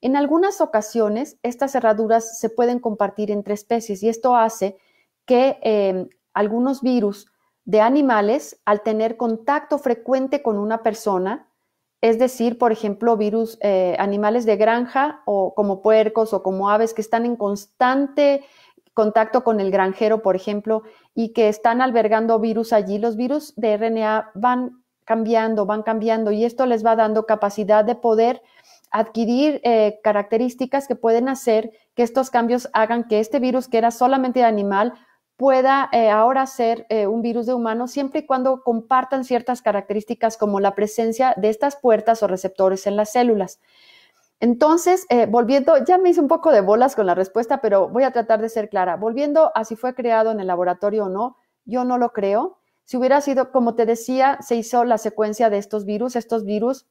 En algunas ocasiones, estas cerraduras se pueden compartir entre especies y esto hace que em, algunos virus de animales, al tener contacto frecuente con una persona, es decir, por ejemplo, virus eh, animales de granja o como puercos o como aves que están en constante contacto con el granjero, por ejemplo, y que están albergando virus allí, los virus de RNA van cambiando, van cambiando y esto les va dando capacidad de poder adquirir eh, características que pueden hacer que estos cambios hagan que este virus, que era solamente de animal, pueda eh, ahora ser eh, un virus de humano siempre y cuando compartan ciertas características como la presencia de estas puertas o receptores en las células. Entonces, volviendo, ya me hice un poco de bolas con la respuesta, pero voy a tratar de ser clara. Volviendo a si fue creado en el laboratorio o no, yo no lo creo. Si hubiera sido, como te decía, se hizo la secuencia de estos virus. Estos virus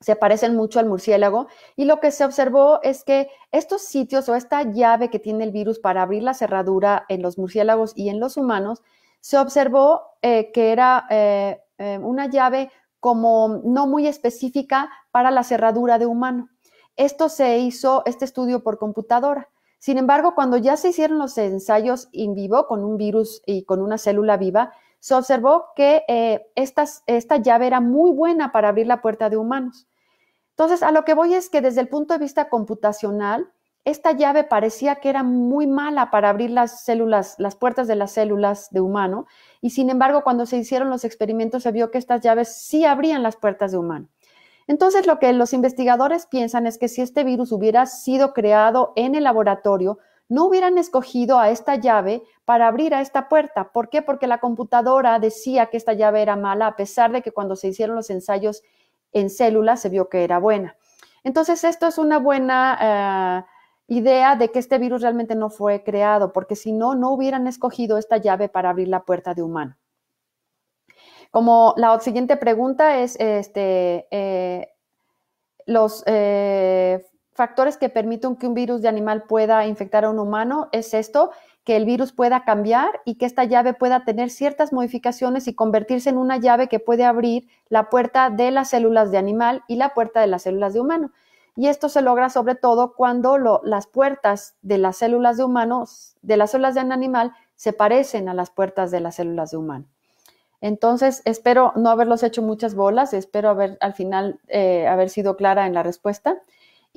se parecen mucho al murciélago y lo que se observó es que estos sitios o esta llave que tiene el virus para abrir la cerradura en los murciélagos y en los humanos, se observó eh, que era eh, eh, una llave como no muy específica para la cerradura de humano. Esto se hizo, este estudio por computadora. Sin embargo, cuando ya se hicieron los ensayos in vivo con un virus y con una célula viva, se observó que eh, esta llave era muy buena para abrir la puerta de humanos. Entonces, a lo que voy es que desde el punto de vista computacional, esta llave parecía que era muy mala para abrir las células, las puertas de las células de humano, y sin embargo, cuando se hicieron los experimentos se vio que estas llaves sí abrían las puertas de humano. Entonces, lo que los investigadores piensan es que si este virus hubiera sido creado en el laboratorio no hubieran escogido a esta llave para abrir a esta puerta. ¿Por qué? Porque la computadora decía que esta llave era mala, a pesar de que cuando se hicieron los ensayos en células se vio que era buena. Entonces, esto es una buena eh, idea de que este virus realmente no fue creado, porque si no, no hubieran escogido esta llave para abrir la puerta de humano. Como la siguiente pregunta es, este, eh, los... Eh, factores que permiten que un virus de animal pueda infectar a un humano es esto, que el virus pueda cambiar y que esta llave pueda tener ciertas modificaciones y convertirse en una llave que puede abrir la puerta de las células de animal y la puerta de las células de humano. Y esto se logra sobre todo cuando las puertas de las células de humanos, de las células de un animal, se parecen a las puertas de las células de humano. Entonces, espero no haberlos hecho muchas bolas, espero haber al final eh, haber sido clara en la respuesta.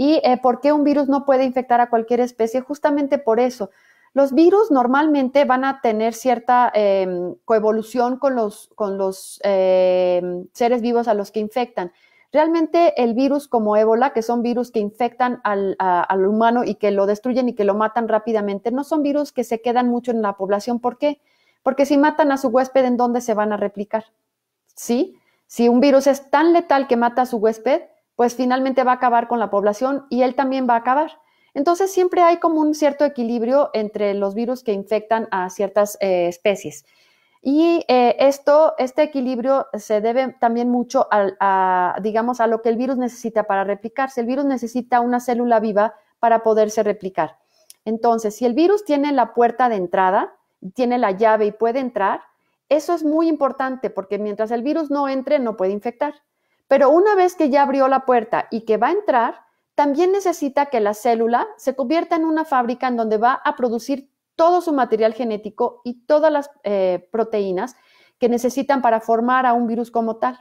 ¿Y eh, por qué un virus no puede infectar a cualquier especie? Justamente por eso. Los virus normalmente van a tener cierta em, coevolución con los, con los em, seres vivos a los que infectan. Realmente el virus como ébola, que son virus que infectan al, al, humano y que lo destruyen y que lo matan rápidamente, no son virus que se quedan mucho en la población. ¿Por qué? Porque si matan a su huésped, ¿en dónde se van a replicar? ¿Sí? Si un virus es tan letal que mata a su huésped, pues finalmente va a acabar con la población y él también va a acabar. Entonces siempre hay como un cierto equilibrio entre los virus que infectan a ciertas eh, especies. Y eh, esto, este equilibrio se debe también mucho a, digamos, a lo que el virus necesita para replicarse. El virus necesita una célula viva para poderse replicar. Entonces, si el virus tiene la puerta de entrada, tiene la llave y puede entrar, eso es muy importante porque mientras el virus no entre, no puede infectar. Pero una vez que ya abrió la puerta y que va a entrar, también necesita que la célula se convierta en una fábrica en donde va a producir todo su material genético y todas las eh, proteínas que necesitan para formar a un virus como tal.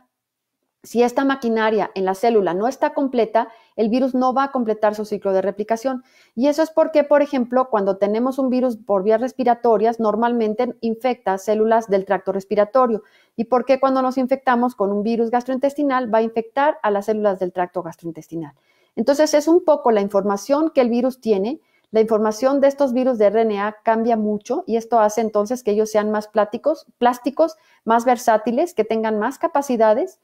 Si esta maquinaria en la célula no está completa, el virus no va a completar su ciclo de replicación. Y eso es porque, por ejemplo, cuando tenemos un virus por vías respiratorias, normalmente infecta células del tracto respiratorio y por qué cuando nos infectamos con un virus gastrointestinal va a infectar a las células del tracto gastrointestinal. Entonces es un poco la información que el virus tiene, la información de estos virus de RNA cambia mucho y esto hace entonces que ellos sean más plásticos, más versátiles, que tengan más capacidades.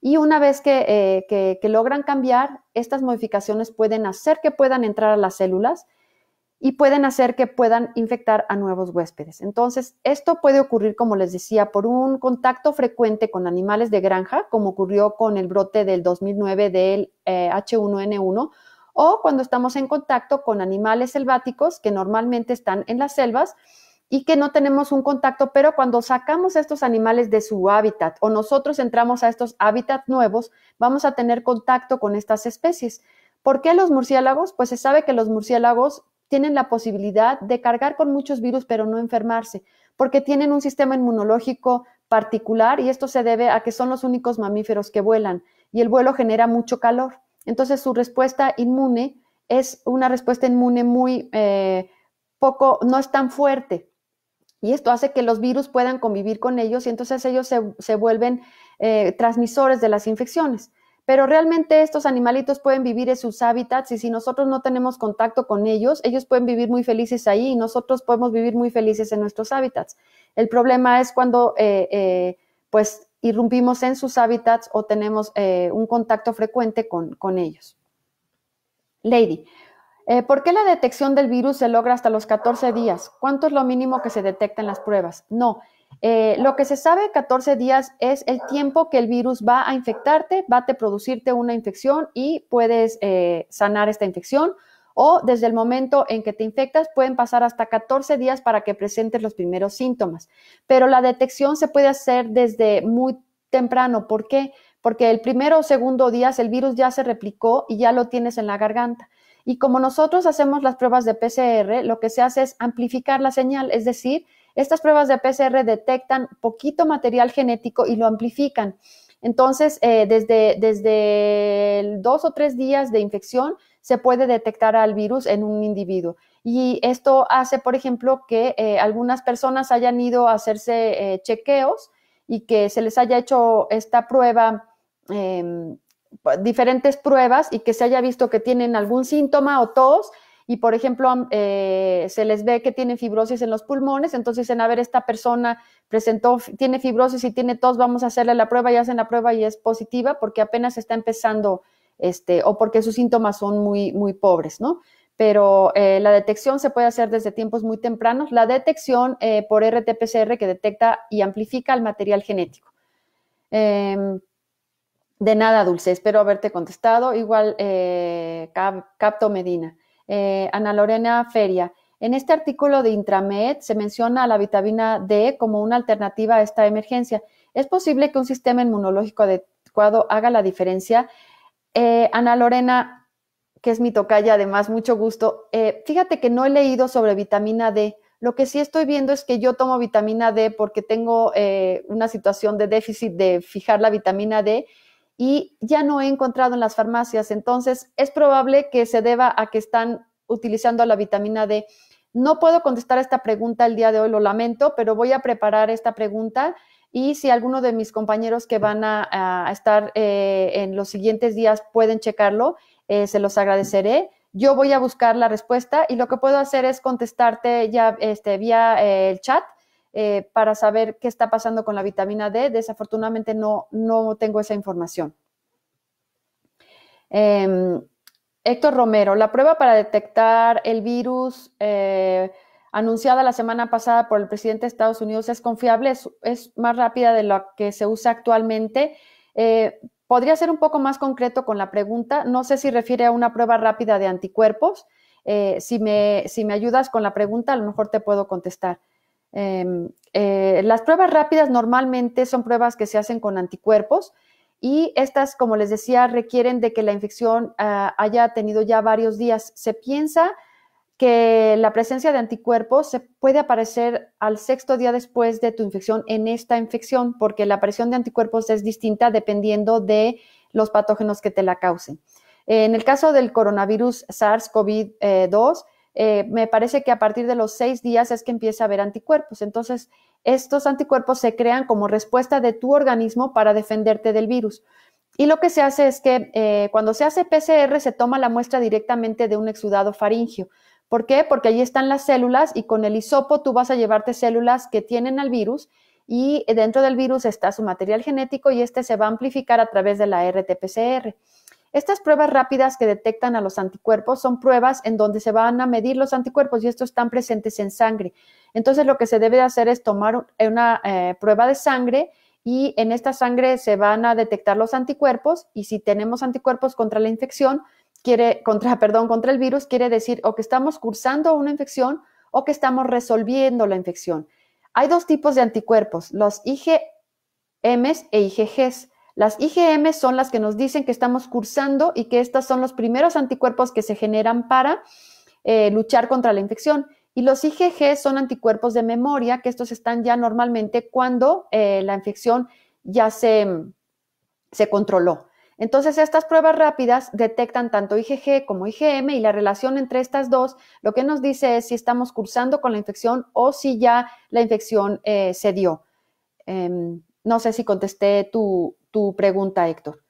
Y una vez eh, que logran cambiar, estas modificaciones pueden hacer que puedan entrar a las células y pueden hacer que puedan infectar a nuevos huéspedes. Entonces, esto puede ocurrir, como les decía, por un contacto frecuente con animales de granja, como ocurrió con el brote del 2009 del H1N1, eh, o cuando estamos en contacto con animales selváticos que normalmente están en las selvas y que no tenemos un contacto, pero cuando sacamos a estos animales de su hábitat o nosotros entramos a estos hábitats nuevos, vamos a tener contacto con estas especies. ¿Por qué los murciélagos? Pues se sabe que los murciélagos tienen la posibilidad de cargar con muchos virus pero no enfermarse, porque tienen un sistema inmunológico particular y esto se debe a que son los únicos mamíferos que vuelan y el vuelo genera mucho calor. Entonces su respuesta inmune es una respuesta inmune muy eh, poco, no es tan fuerte. Y esto hace que los virus puedan convivir con ellos y entonces ellos se, se vuelven eh, transmisores de las infecciones. Pero realmente estos animalitos pueden vivir en sus hábitats y si nosotros no tenemos contacto con ellos, ellos pueden vivir muy felices ahí y nosotros podemos vivir muy felices en nuestros hábitats. El problema es cuando eh, eh, pues irrumpimos en sus hábitats o tenemos eh, un contacto frecuente con, ellos. Lady, ¿Por qué la detección del virus se logra hasta los 14 días? ¿Cuánto es lo mínimo que se detecta en las pruebas? No, eh, lo que se sabe, 14 días es el tiempo que el virus va a infectarte, va a producirte una infección y puedes eh, sanar esta infección. O desde el momento en que te infectas pueden pasar hasta 14 días para que presentes los primeros síntomas. Pero la detección se puede hacer desde muy temprano. ¿Por qué? Porque el primero o segundo día el virus ya se replicó y ya lo tienes en la garganta. Y como nosotros hacemos las pruebas de PCR, lo que se hace es amplificar la señal, es decir, estas pruebas de PCR detectan poquito material genético y lo amplifican. Entonces, eh, desde, desde dos o tres días de infección se puede detectar al virus en un individuo. Y esto hace, por ejemplo, que eh, algunas personas hayan ido a hacerse eh, chequeos y que se les haya hecho esta prueba, em, diferentes pruebas y que se haya visto que tienen algún síntoma o tos y, por ejemplo, eh, se les ve que tienen fibrosis en los pulmones, entonces en a ver, esta persona presentó, tiene fibrosis y tiene tos, vamos a hacerle la prueba y hacen la prueba y es positiva porque apenas está empezando, este, o porque sus síntomas son muy, muy pobres, ¿no? Pero eh, la detección se puede hacer desde tiempos muy tempranos. La detección eh, por RT-PCR que detecta y amplifica el material genético. Em, de nada, Dulce, espero haberte contestado. Igual, eh, Capto Medina. Eh, Ana Lorena Feria. En este artículo de Intramed se menciona la vitamina D como una alternativa a esta emergencia. ¿Es posible que un sistema inmunológico adecuado haga la diferencia? Eh, Ana Lorena, que es mi tocaya, además, mucho gusto. Eh, fíjate que no he leído sobre vitamina D. Lo que sí estoy viendo es que yo tomo vitamina D porque tengo una situación de déficit de fijar la vitamina D y ya no he encontrado en las farmacias. Entonces, es probable que se deba a que están utilizando la vitamina D. No puedo contestar esta pregunta el día de hoy, lo lamento, pero voy a preparar esta pregunta y si alguno de mis compañeros que van a, estar eh, en los siguientes días pueden checarlo, eh, se los agradeceré. Yo voy a buscar la respuesta y lo que puedo hacer es contestarte ya este, vía eh, el chat eh, para saber qué está pasando con la vitamina D. Desafortunadamente no, no tengo esa información. Em, Héctor Romero, la prueba para detectar el virus eh, anunciada la semana pasada por el presidente de Estados Unidos es confiable, es, más rápida de lo que se usa actualmente. Eh, Podría ser un poco más concreto con la pregunta. No sé si refiere a una prueba rápida de anticuerpos. si, me, si me ayudas con la pregunta, a lo mejor te puedo contestar. Em, eh, las pruebas rápidas normalmente son pruebas que se hacen con anticuerpos y estas, como les decía, requieren de que la infección ah, haya tenido ya varios días. Se piensa que la presencia de anticuerpos se puede aparecer al sexto día después de tu infección en esta infección, porque la aparición de anticuerpos es distinta dependiendo de los patógenos que te la causen. En el caso del coronavirus SARS-CoV-2, eh, me parece que a partir de los seis días es que empieza a haber anticuerpos. Entonces, estos anticuerpos se crean como respuesta de tu organismo para defenderte del virus. Y lo que se hace es que eh, cuando se hace PCR se toma la muestra directamente de un exudado faringio. ¿Por qué? Porque allí están las células y con el hisopo tú vas a llevarte células que tienen al virus y dentro del virus está su material genético y este se va a amplificar a través de la RT-PCR. Estas pruebas rápidas que detectan a los anticuerpos son pruebas en donde se van a medir los anticuerpos y estos están presentes en sangre. Entonces lo que se debe hacer es tomar una eh, prueba de sangre y en esta sangre se van a detectar los anticuerpos y si tenemos anticuerpos contra la infección, quiere, contra, perdón, contra el virus, quiere decir o que estamos cursando una infección o que estamos resolviendo la infección. Hay dos tipos de anticuerpos, los IgMs e IgGs. Las IgM son las que nos dicen que estamos cursando y que estos son los primeros anticuerpos que se generan para eh, luchar contra la infección. Y los IgG son anticuerpos de memoria, que estos están ya normalmente cuando eh, la infección ya se, se controló. Entonces, estas pruebas rápidas detectan tanto IgG como IgM y la relación entre estas dos lo que nos dice es si estamos cursando con la infección o si ya la infección eh, se dio. Em, no sé si contesté tu, tu pregunta, Héctor.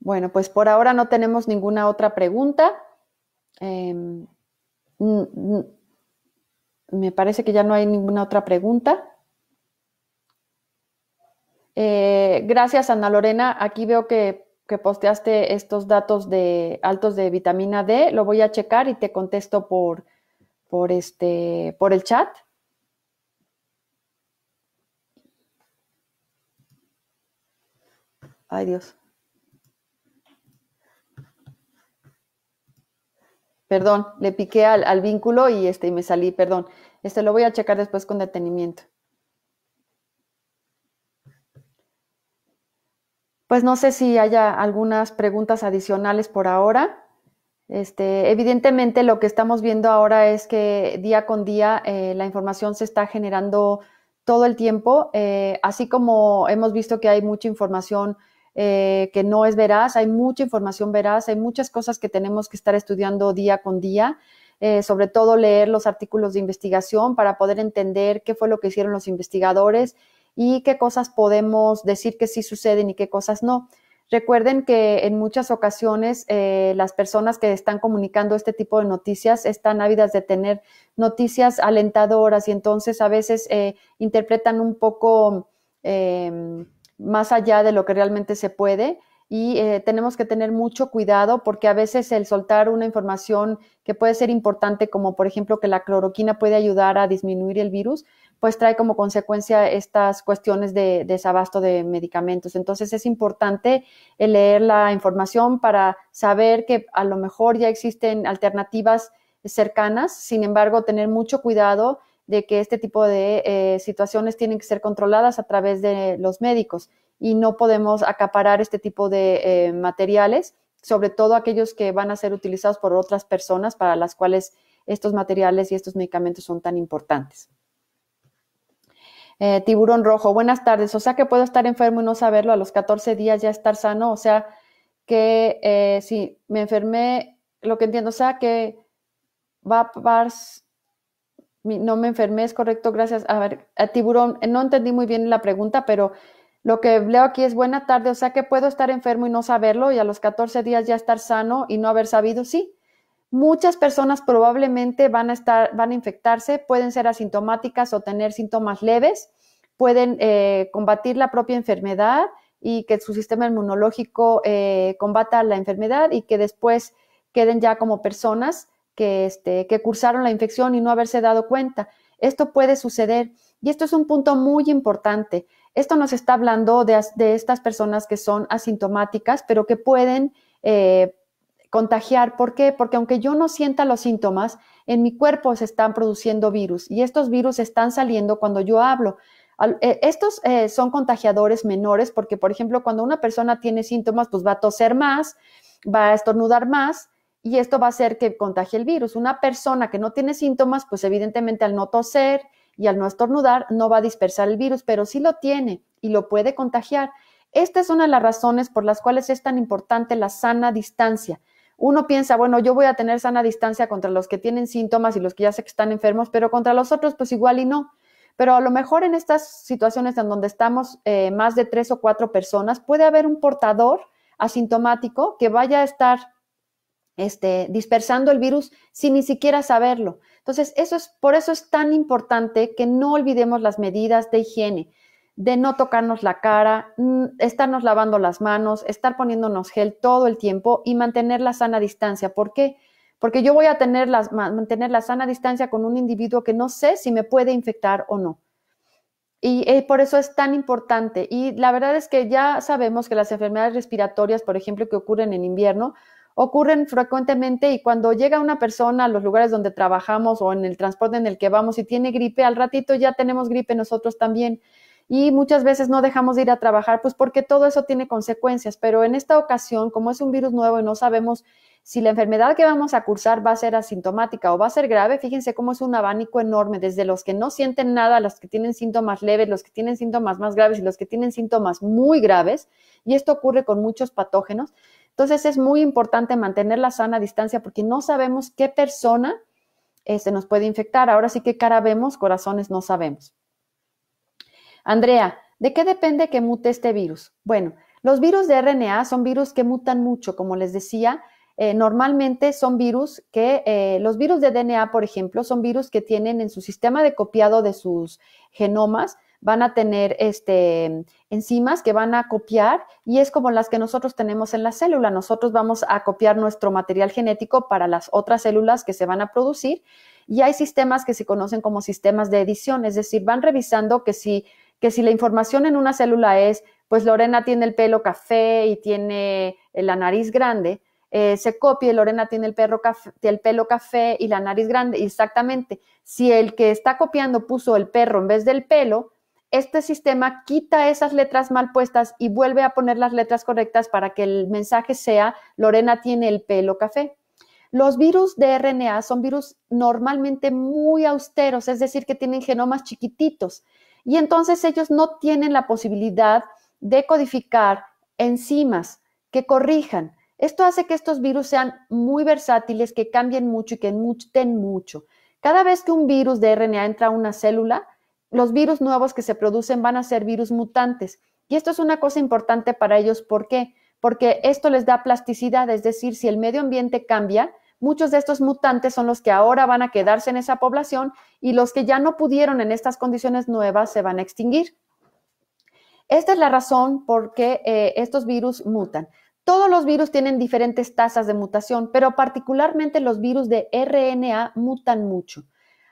Bueno, pues por ahora no tenemos ninguna otra pregunta. Em, me parece que ya no hay ninguna otra pregunta. Eh, gracias, Ana Lorena. Aquí veo que, que, posteaste estos datos de altos de vitamina D. Lo voy a checar y te contesto por, por, este, por el chat. Ay, Dios. Perdón, le piqué al, vínculo y este me salí, perdón. Este lo voy a checar después con detenimiento. Pues no sé si haya algunas preguntas adicionales por ahora. Este, evidentemente lo que estamos viendo ahora es que día con día eh, la información se está generando todo el tiempo, eh, así como hemos visto que hay mucha información eh, que no es veraz, hay mucha información veraz, hay muchas cosas que tenemos que estar estudiando día con día. Eh, sobre todo leer los artículos de investigación para poder entender qué fue lo que hicieron los investigadores y qué cosas podemos decir que sí suceden y qué cosas no. Recuerden que en muchas ocasiones eh, las personas que están comunicando este tipo de noticias están ávidas de tener noticias alentadoras y entonces a veces interpretan un poco em, más allá de lo que realmente se puede y eh, tenemos que tener mucho cuidado porque a veces el soltar una información que puede ser importante, como por ejemplo que la cloroquina puede ayudar a disminuir el virus, pues trae como consecuencia estas cuestiones de, de desabasto de medicamentos. Entonces es importante leer la información para saber que a lo mejor ya existen alternativas cercanas, sin embargo, tener mucho cuidado de que este tipo de eh, situaciones tienen que ser controladas a través de los médicos y no podemos acaparar este tipo de eh, materiales, sobre todo aquellos que van a ser utilizados por otras personas para las cuales estos materiales y estos medicamentos son tan importantes. Eh, tiburón rojo, buenas tardes. O sea que puedo estar enfermo y no saberlo, a los 14 días ya estar sano. O sea que si me enfermé, lo que entiendo, o sea que va a no me enfermé, es correcto, gracias. A ver, a tiburón, eh, no entendí muy bien la pregunta, pero lo que leo aquí es buena tarde, o sea que puedo estar enfermo y no saberlo y a los 14 días ya estar sano y no haber sabido, sí. Muchas personas probablemente van a estar, van a infectarse, pueden ser asintomáticas o tener síntomas leves, pueden eh, combatir la propia enfermedad y que su sistema inmunológico eh, combata la enfermedad y que después queden ya como personas este, que, cursaron la infección y no haberse dado cuenta. Esto puede suceder y esto es un punto muy importante. Esto nos está hablando de, estas personas que son asintomáticas, pero que pueden eh, contagiar. ¿Por qué? Porque aunque yo no sienta los síntomas, en mi cuerpo se están produciendo virus y estos virus están saliendo cuando yo hablo. Eh, estos eh, son contagiadores menores porque, por ejemplo, cuando una persona tiene síntomas, pues va a toser más, va a estornudar más, y esto va a hacer que contagie el virus. Una persona que no tiene síntomas, pues evidentemente al no toser y al no estornudar, no va a dispersar el virus, pero sí lo tiene y lo puede contagiar. Esta es una de las razones por las cuales es tan importante la sana distancia. Uno piensa, bueno, yo voy a tener sana distancia contra los que tienen síntomas y los que ya sé que están enfermos, pero contra los otros, pues igual y no. Pero a lo mejor en estas situaciones en donde estamos eh, más de tres o cuatro personas, puede haber un portador asintomático que vaya a estar este, dispersando el virus sin ni siquiera saberlo. Entonces, eso es, por eso es tan importante que no olvidemos las medidas de higiene, de no tocarnos la cara, mm, estarnos lavando las manos, estar poniéndonos gel todo el tiempo y mantener la sana distancia. ¿Por qué? Porque yo voy a tener la mantener la sana distancia con un individuo que no sé si me puede infectar o no. Y eh, por eso es tan importante. Y la verdad es que ya sabemos que las enfermedades respiratorias, por ejemplo, que ocurren en invierno, ocurren frecuentemente y cuando llega una persona a los lugares donde trabajamos o en el transporte en el que vamos y tiene gripe, al ratito ya tenemos gripe nosotros también. Y muchas veces no dejamos de ir a trabajar, pues porque todo eso tiene consecuencias, pero en esta ocasión, como es un virus nuevo y no sabemos si la enfermedad que vamos a cursar va a ser asintomática o va a ser grave, fíjense cómo es un abanico enorme, desde los que no sienten nada, los que tienen síntomas leves, los que tienen síntomas más graves y los que tienen síntomas muy graves. Y esto ocurre con muchos patógenos. Entonces es muy importante mantener la sana distancia porque no sabemos qué persona se este, nos puede infectar. Ahora sí que cara vemos, corazones no sabemos. Andrea, ¿de qué depende que mute este virus? Bueno, los virus de RNA son virus que mutan mucho, como les decía. Eh, normalmente son virus que, eh, los virus de DNA, por ejemplo, son virus que tienen en su sistema de copiado de sus genomas, van a tener este, enzimas que van a copiar y es como las que nosotros tenemos en la célula. Nosotros vamos a copiar nuestro material genético para las otras células que se van a producir y hay sistemas que se conocen como sistemas de edición, es decir, van revisando que si, que si la información en una célula es, pues Lorena tiene el pelo café y tiene eh, la nariz grande, eh, se copie, Lorena tiene el, perro el pelo café y la nariz grande, exactamente. Si el que está copiando puso el perro en vez del pelo, este sistema quita esas letras mal puestas y vuelve a poner las letras correctas para que el mensaje sea Lorena tiene el pelo café. Los virus de RNA son virus normalmente muy austeros, es decir, que tienen genomas chiquititos. Y entonces ellos no tienen la posibilidad de codificar enzimas que corrijan. Esto hace que estos virus sean muy versátiles, que cambien mucho y que muten mucho. Cada vez que un virus de RNA entra a una célula, los virus nuevos que se producen van a ser virus mutantes. Y esto es una cosa importante para ellos. ¿Por qué? Porque esto les da plasticidad, es decir, si el medio ambiente cambia, muchos de estos mutantes son los que ahora van a quedarse en esa población y los que ya no pudieron en estas condiciones nuevas se van a extinguir. Esta es la razón por qué eh, estos virus mutan. Todos los virus tienen diferentes tasas de mutación, pero particularmente los virus de RNA mutan mucho.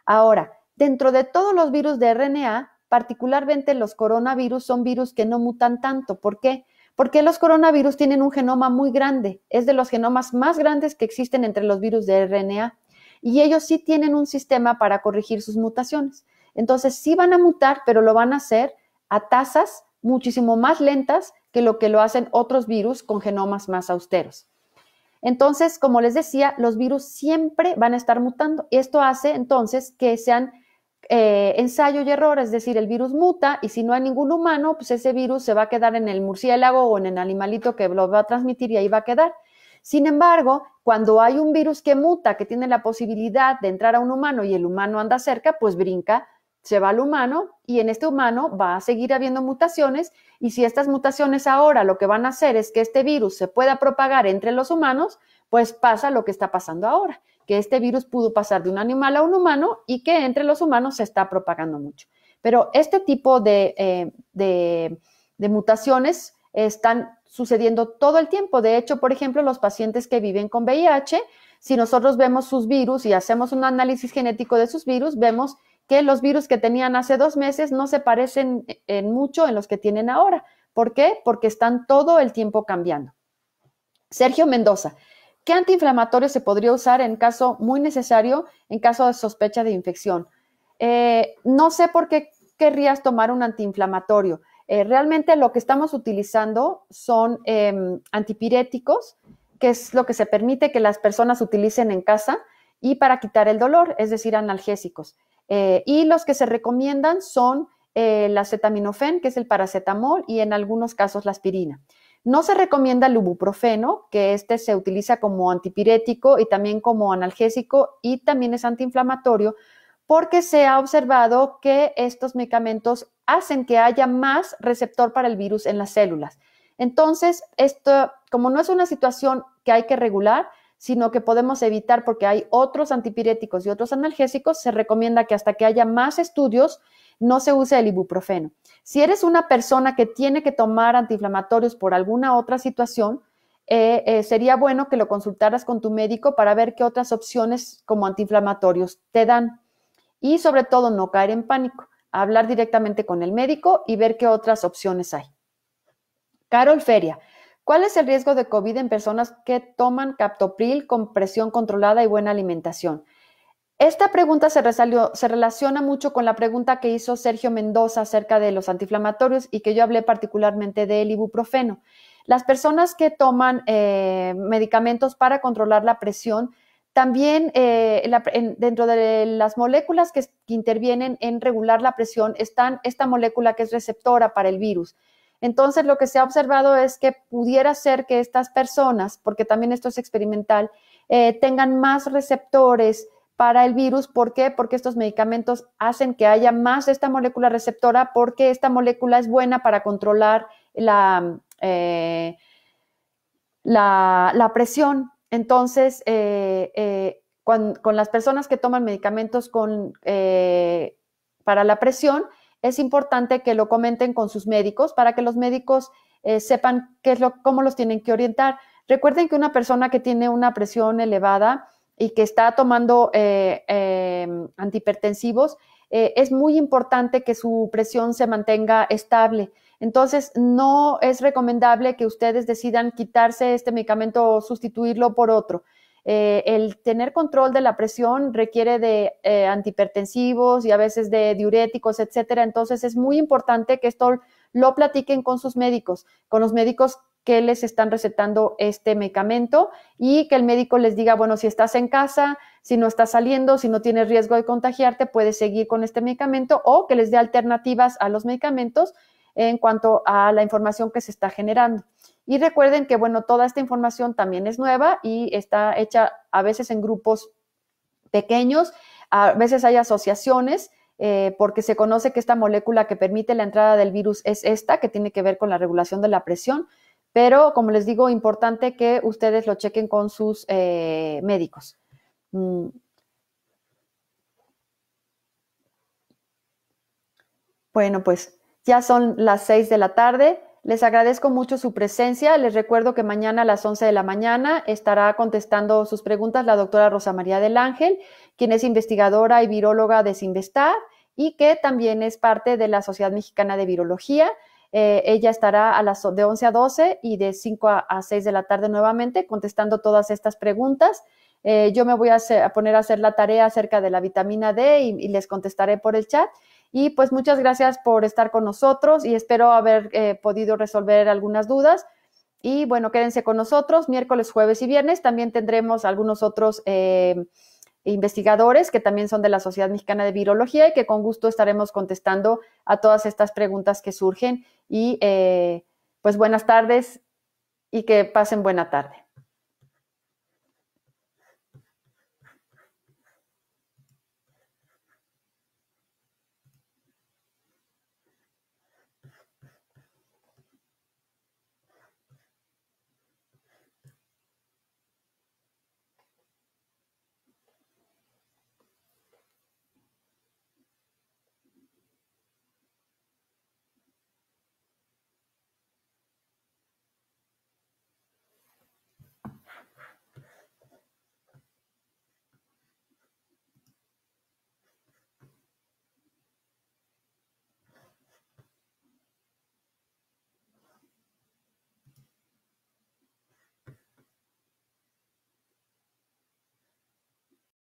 Ahora, Dentro de todos los virus de RNA, particularmente los coronavirus son virus que no mutan tanto. ¿Por qué? Porque los coronavirus tienen un genoma muy grande, es de los genomas más grandes que existen entre los virus de RNA, y ellos sí tienen un sistema para corregir sus mutaciones. Entonces sí van a mutar, pero lo van a hacer a tasas muchísimo más lentas que lo que lo hacen otros virus con genomas más austeros. Entonces, como les decía, los virus siempre van a estar mutando. Esto hace entonces que sean eh, ensayo y error, es decir, el virus muta y si no hay ningún humano, pues ese virus se va a quedar en el murciélago o en el animalito que lo va a transmitir y ahí va a quedar. Sin embargo, cuando hay un virus que muta, que tiene la posibilidad de entrar a un humano y el humano anda cerca, pues brinca se va al humano y en este humano va a seguir habiendo mutaciones y si estas mutaciones ahora lo que van a hacer es que este virus se pueda propagar entre los humanos, pues pasa lo que está pasando ahora, que este virus pudo pasar de un animal a un humano y que entre los humanos se está propagando mucho. Pero este tipo de, eh, de mutaciones están sucediendo todo el tiempo. De hecho, por ejemplo, los pacientes que viven con VIH, si nosotros vemos sus virus y hacemos un análisis genético de sus virus, vemos que los virus que tenían hace dos meses no se parecen en mucho en los que tienen ahora. ¿Por qué? Porque están todo el tiempo cambiando. Sergio Mendoza, ¿qué antiinflamatorio se podría usar en caso muy necesario, en caso de sospecha de infección? Eh, no sé por qué querrías tomar un antiinflamatorio. Eh, realmente lo que estamos utilizando son em, antipiréticos, que es lo que se permite que las personas utilicen en casa y para quitar el dolor, es decir, analgésicos. Eh, y los que se recomiendan son el eh, acetaminofén, que es el paracetamol, y en algunos casos la aspirina. No se recomienda el ibuprofeno, que este se utiliza como antipirético y también como analgésico y también es antiinflamatorio, porque se ha observado que estos medicamentos hacen que haya más receptor para el virus en las células. Entonces, esto, como no es una situación que hay que regular, sino que podemos evitar porque hay otros antipiréticos y otros analgésicos, se recomienda que hasta que haya más estudios no se use el ibuprofeno. Si eres una persona que tiene que tomar antiinflamatorios por alguna otra situación, eh, eh, sería bueno que lo consultaras con tu médico para ver qué otras opciones como antiinflamatorios te dan. Y sobre todo no caer en pánico, hablar directamente con el médico y ver qué otras opciones hay. Carol Feria, ¿Cuál es el riesgo de COVID en personas que toman captopril con presión controlada y buena alimentación? Esta pregunta se, se, relaciona mucho con la pregunta que hizo Sergio Mendoza acerca de los antiinflamatorios y que yo hablé particularmente del ibuprofeno. Las personas que toman eh, medicamentos para controlar la presión, también eh, dentro de las moléculas que intervienen en regular la presión están esta molécula que es receptora para el virus. Entonces, lo que se ha observado es que pudiera ser que estas personas, porque también esto es experimental, eh, tengan más receptores para el virus. ¿Por qué? Porque estos medicamentos hacen que haya más esta molécula receptora, porque esta molécula es buena para controlar la, eh, la, presión. Entonces, eh, con, con, las personas que toman medicamentos con, para la presión, es importante que lo comenten con sus médicos para que los médicos eh, sepan qué es lo, cómo los tienen que orientar. Recuerden que una persona que tiene una presión elevada y que está tomando eh, em, antihipertensivos, eh, es muy importante que su presión se mantenga estable. Entonces, no es recomendable que ustedes decidan quitarse este medicamento o sustituirlo por otro. Eh, el tener control de la presión requiere de eh, antihipertensivos y a veces de diuréticos, etcétera. Entonces es muy importante que esto lo platiquen con sus médicos, con los médicos que les están recetando este medicamento y que el médico les diga, bueno, si estás en casa, si no estás saliendo, si no tienes riesgo de contagiarte, puedes seguir con este medicamento o que les dé alternativas a los medicamentos en cuanto a la información que se está generando. Y recuerden que, bueno, toda esta información también es nueva y está hecha a veces en grupos pequeños, a veces hay asociaciones, eh, porque se conoce que esta molécula que permite la entrada del virus es esta, que tiene que ver con la regulación de la presión, pero como les digo, importante que ustedes lo chequen con sus eh, médicos. Mm. Bueno, pues ya son las seis de la tarde. Les agradezco mucho su presencia. Les recuerdo que mañana a las 11 de la mañana estará contestando sus preguntas la doctora Rosa María del Ángel, quien es investigadora y viróloga de Sinvestar y que también es parte de la Sociedad Mexicana de Virología. Eh, ella estará a las de 11 a 12 y de 5 a, 6 de la tarde nuevamente contestando todas estas preguntas. Eh, yo me voy a, poner a hacer la tarea acerca de la vitamina D y les contestaré por el chat. Y pues muchas gracias por estar con nosotros y espero haber eh, podido resolver algunas dudas. Y bueno, quédense con nosotros miércoles, jueves y viernes. También tendremos algunos otros em, investigadores que también son de la Sociedad Mexicana de Virología y que con gusto estaremos contestando a todas estas preguntas que surgen. Y eh, pues buenas tardes y que pasen buena tarde.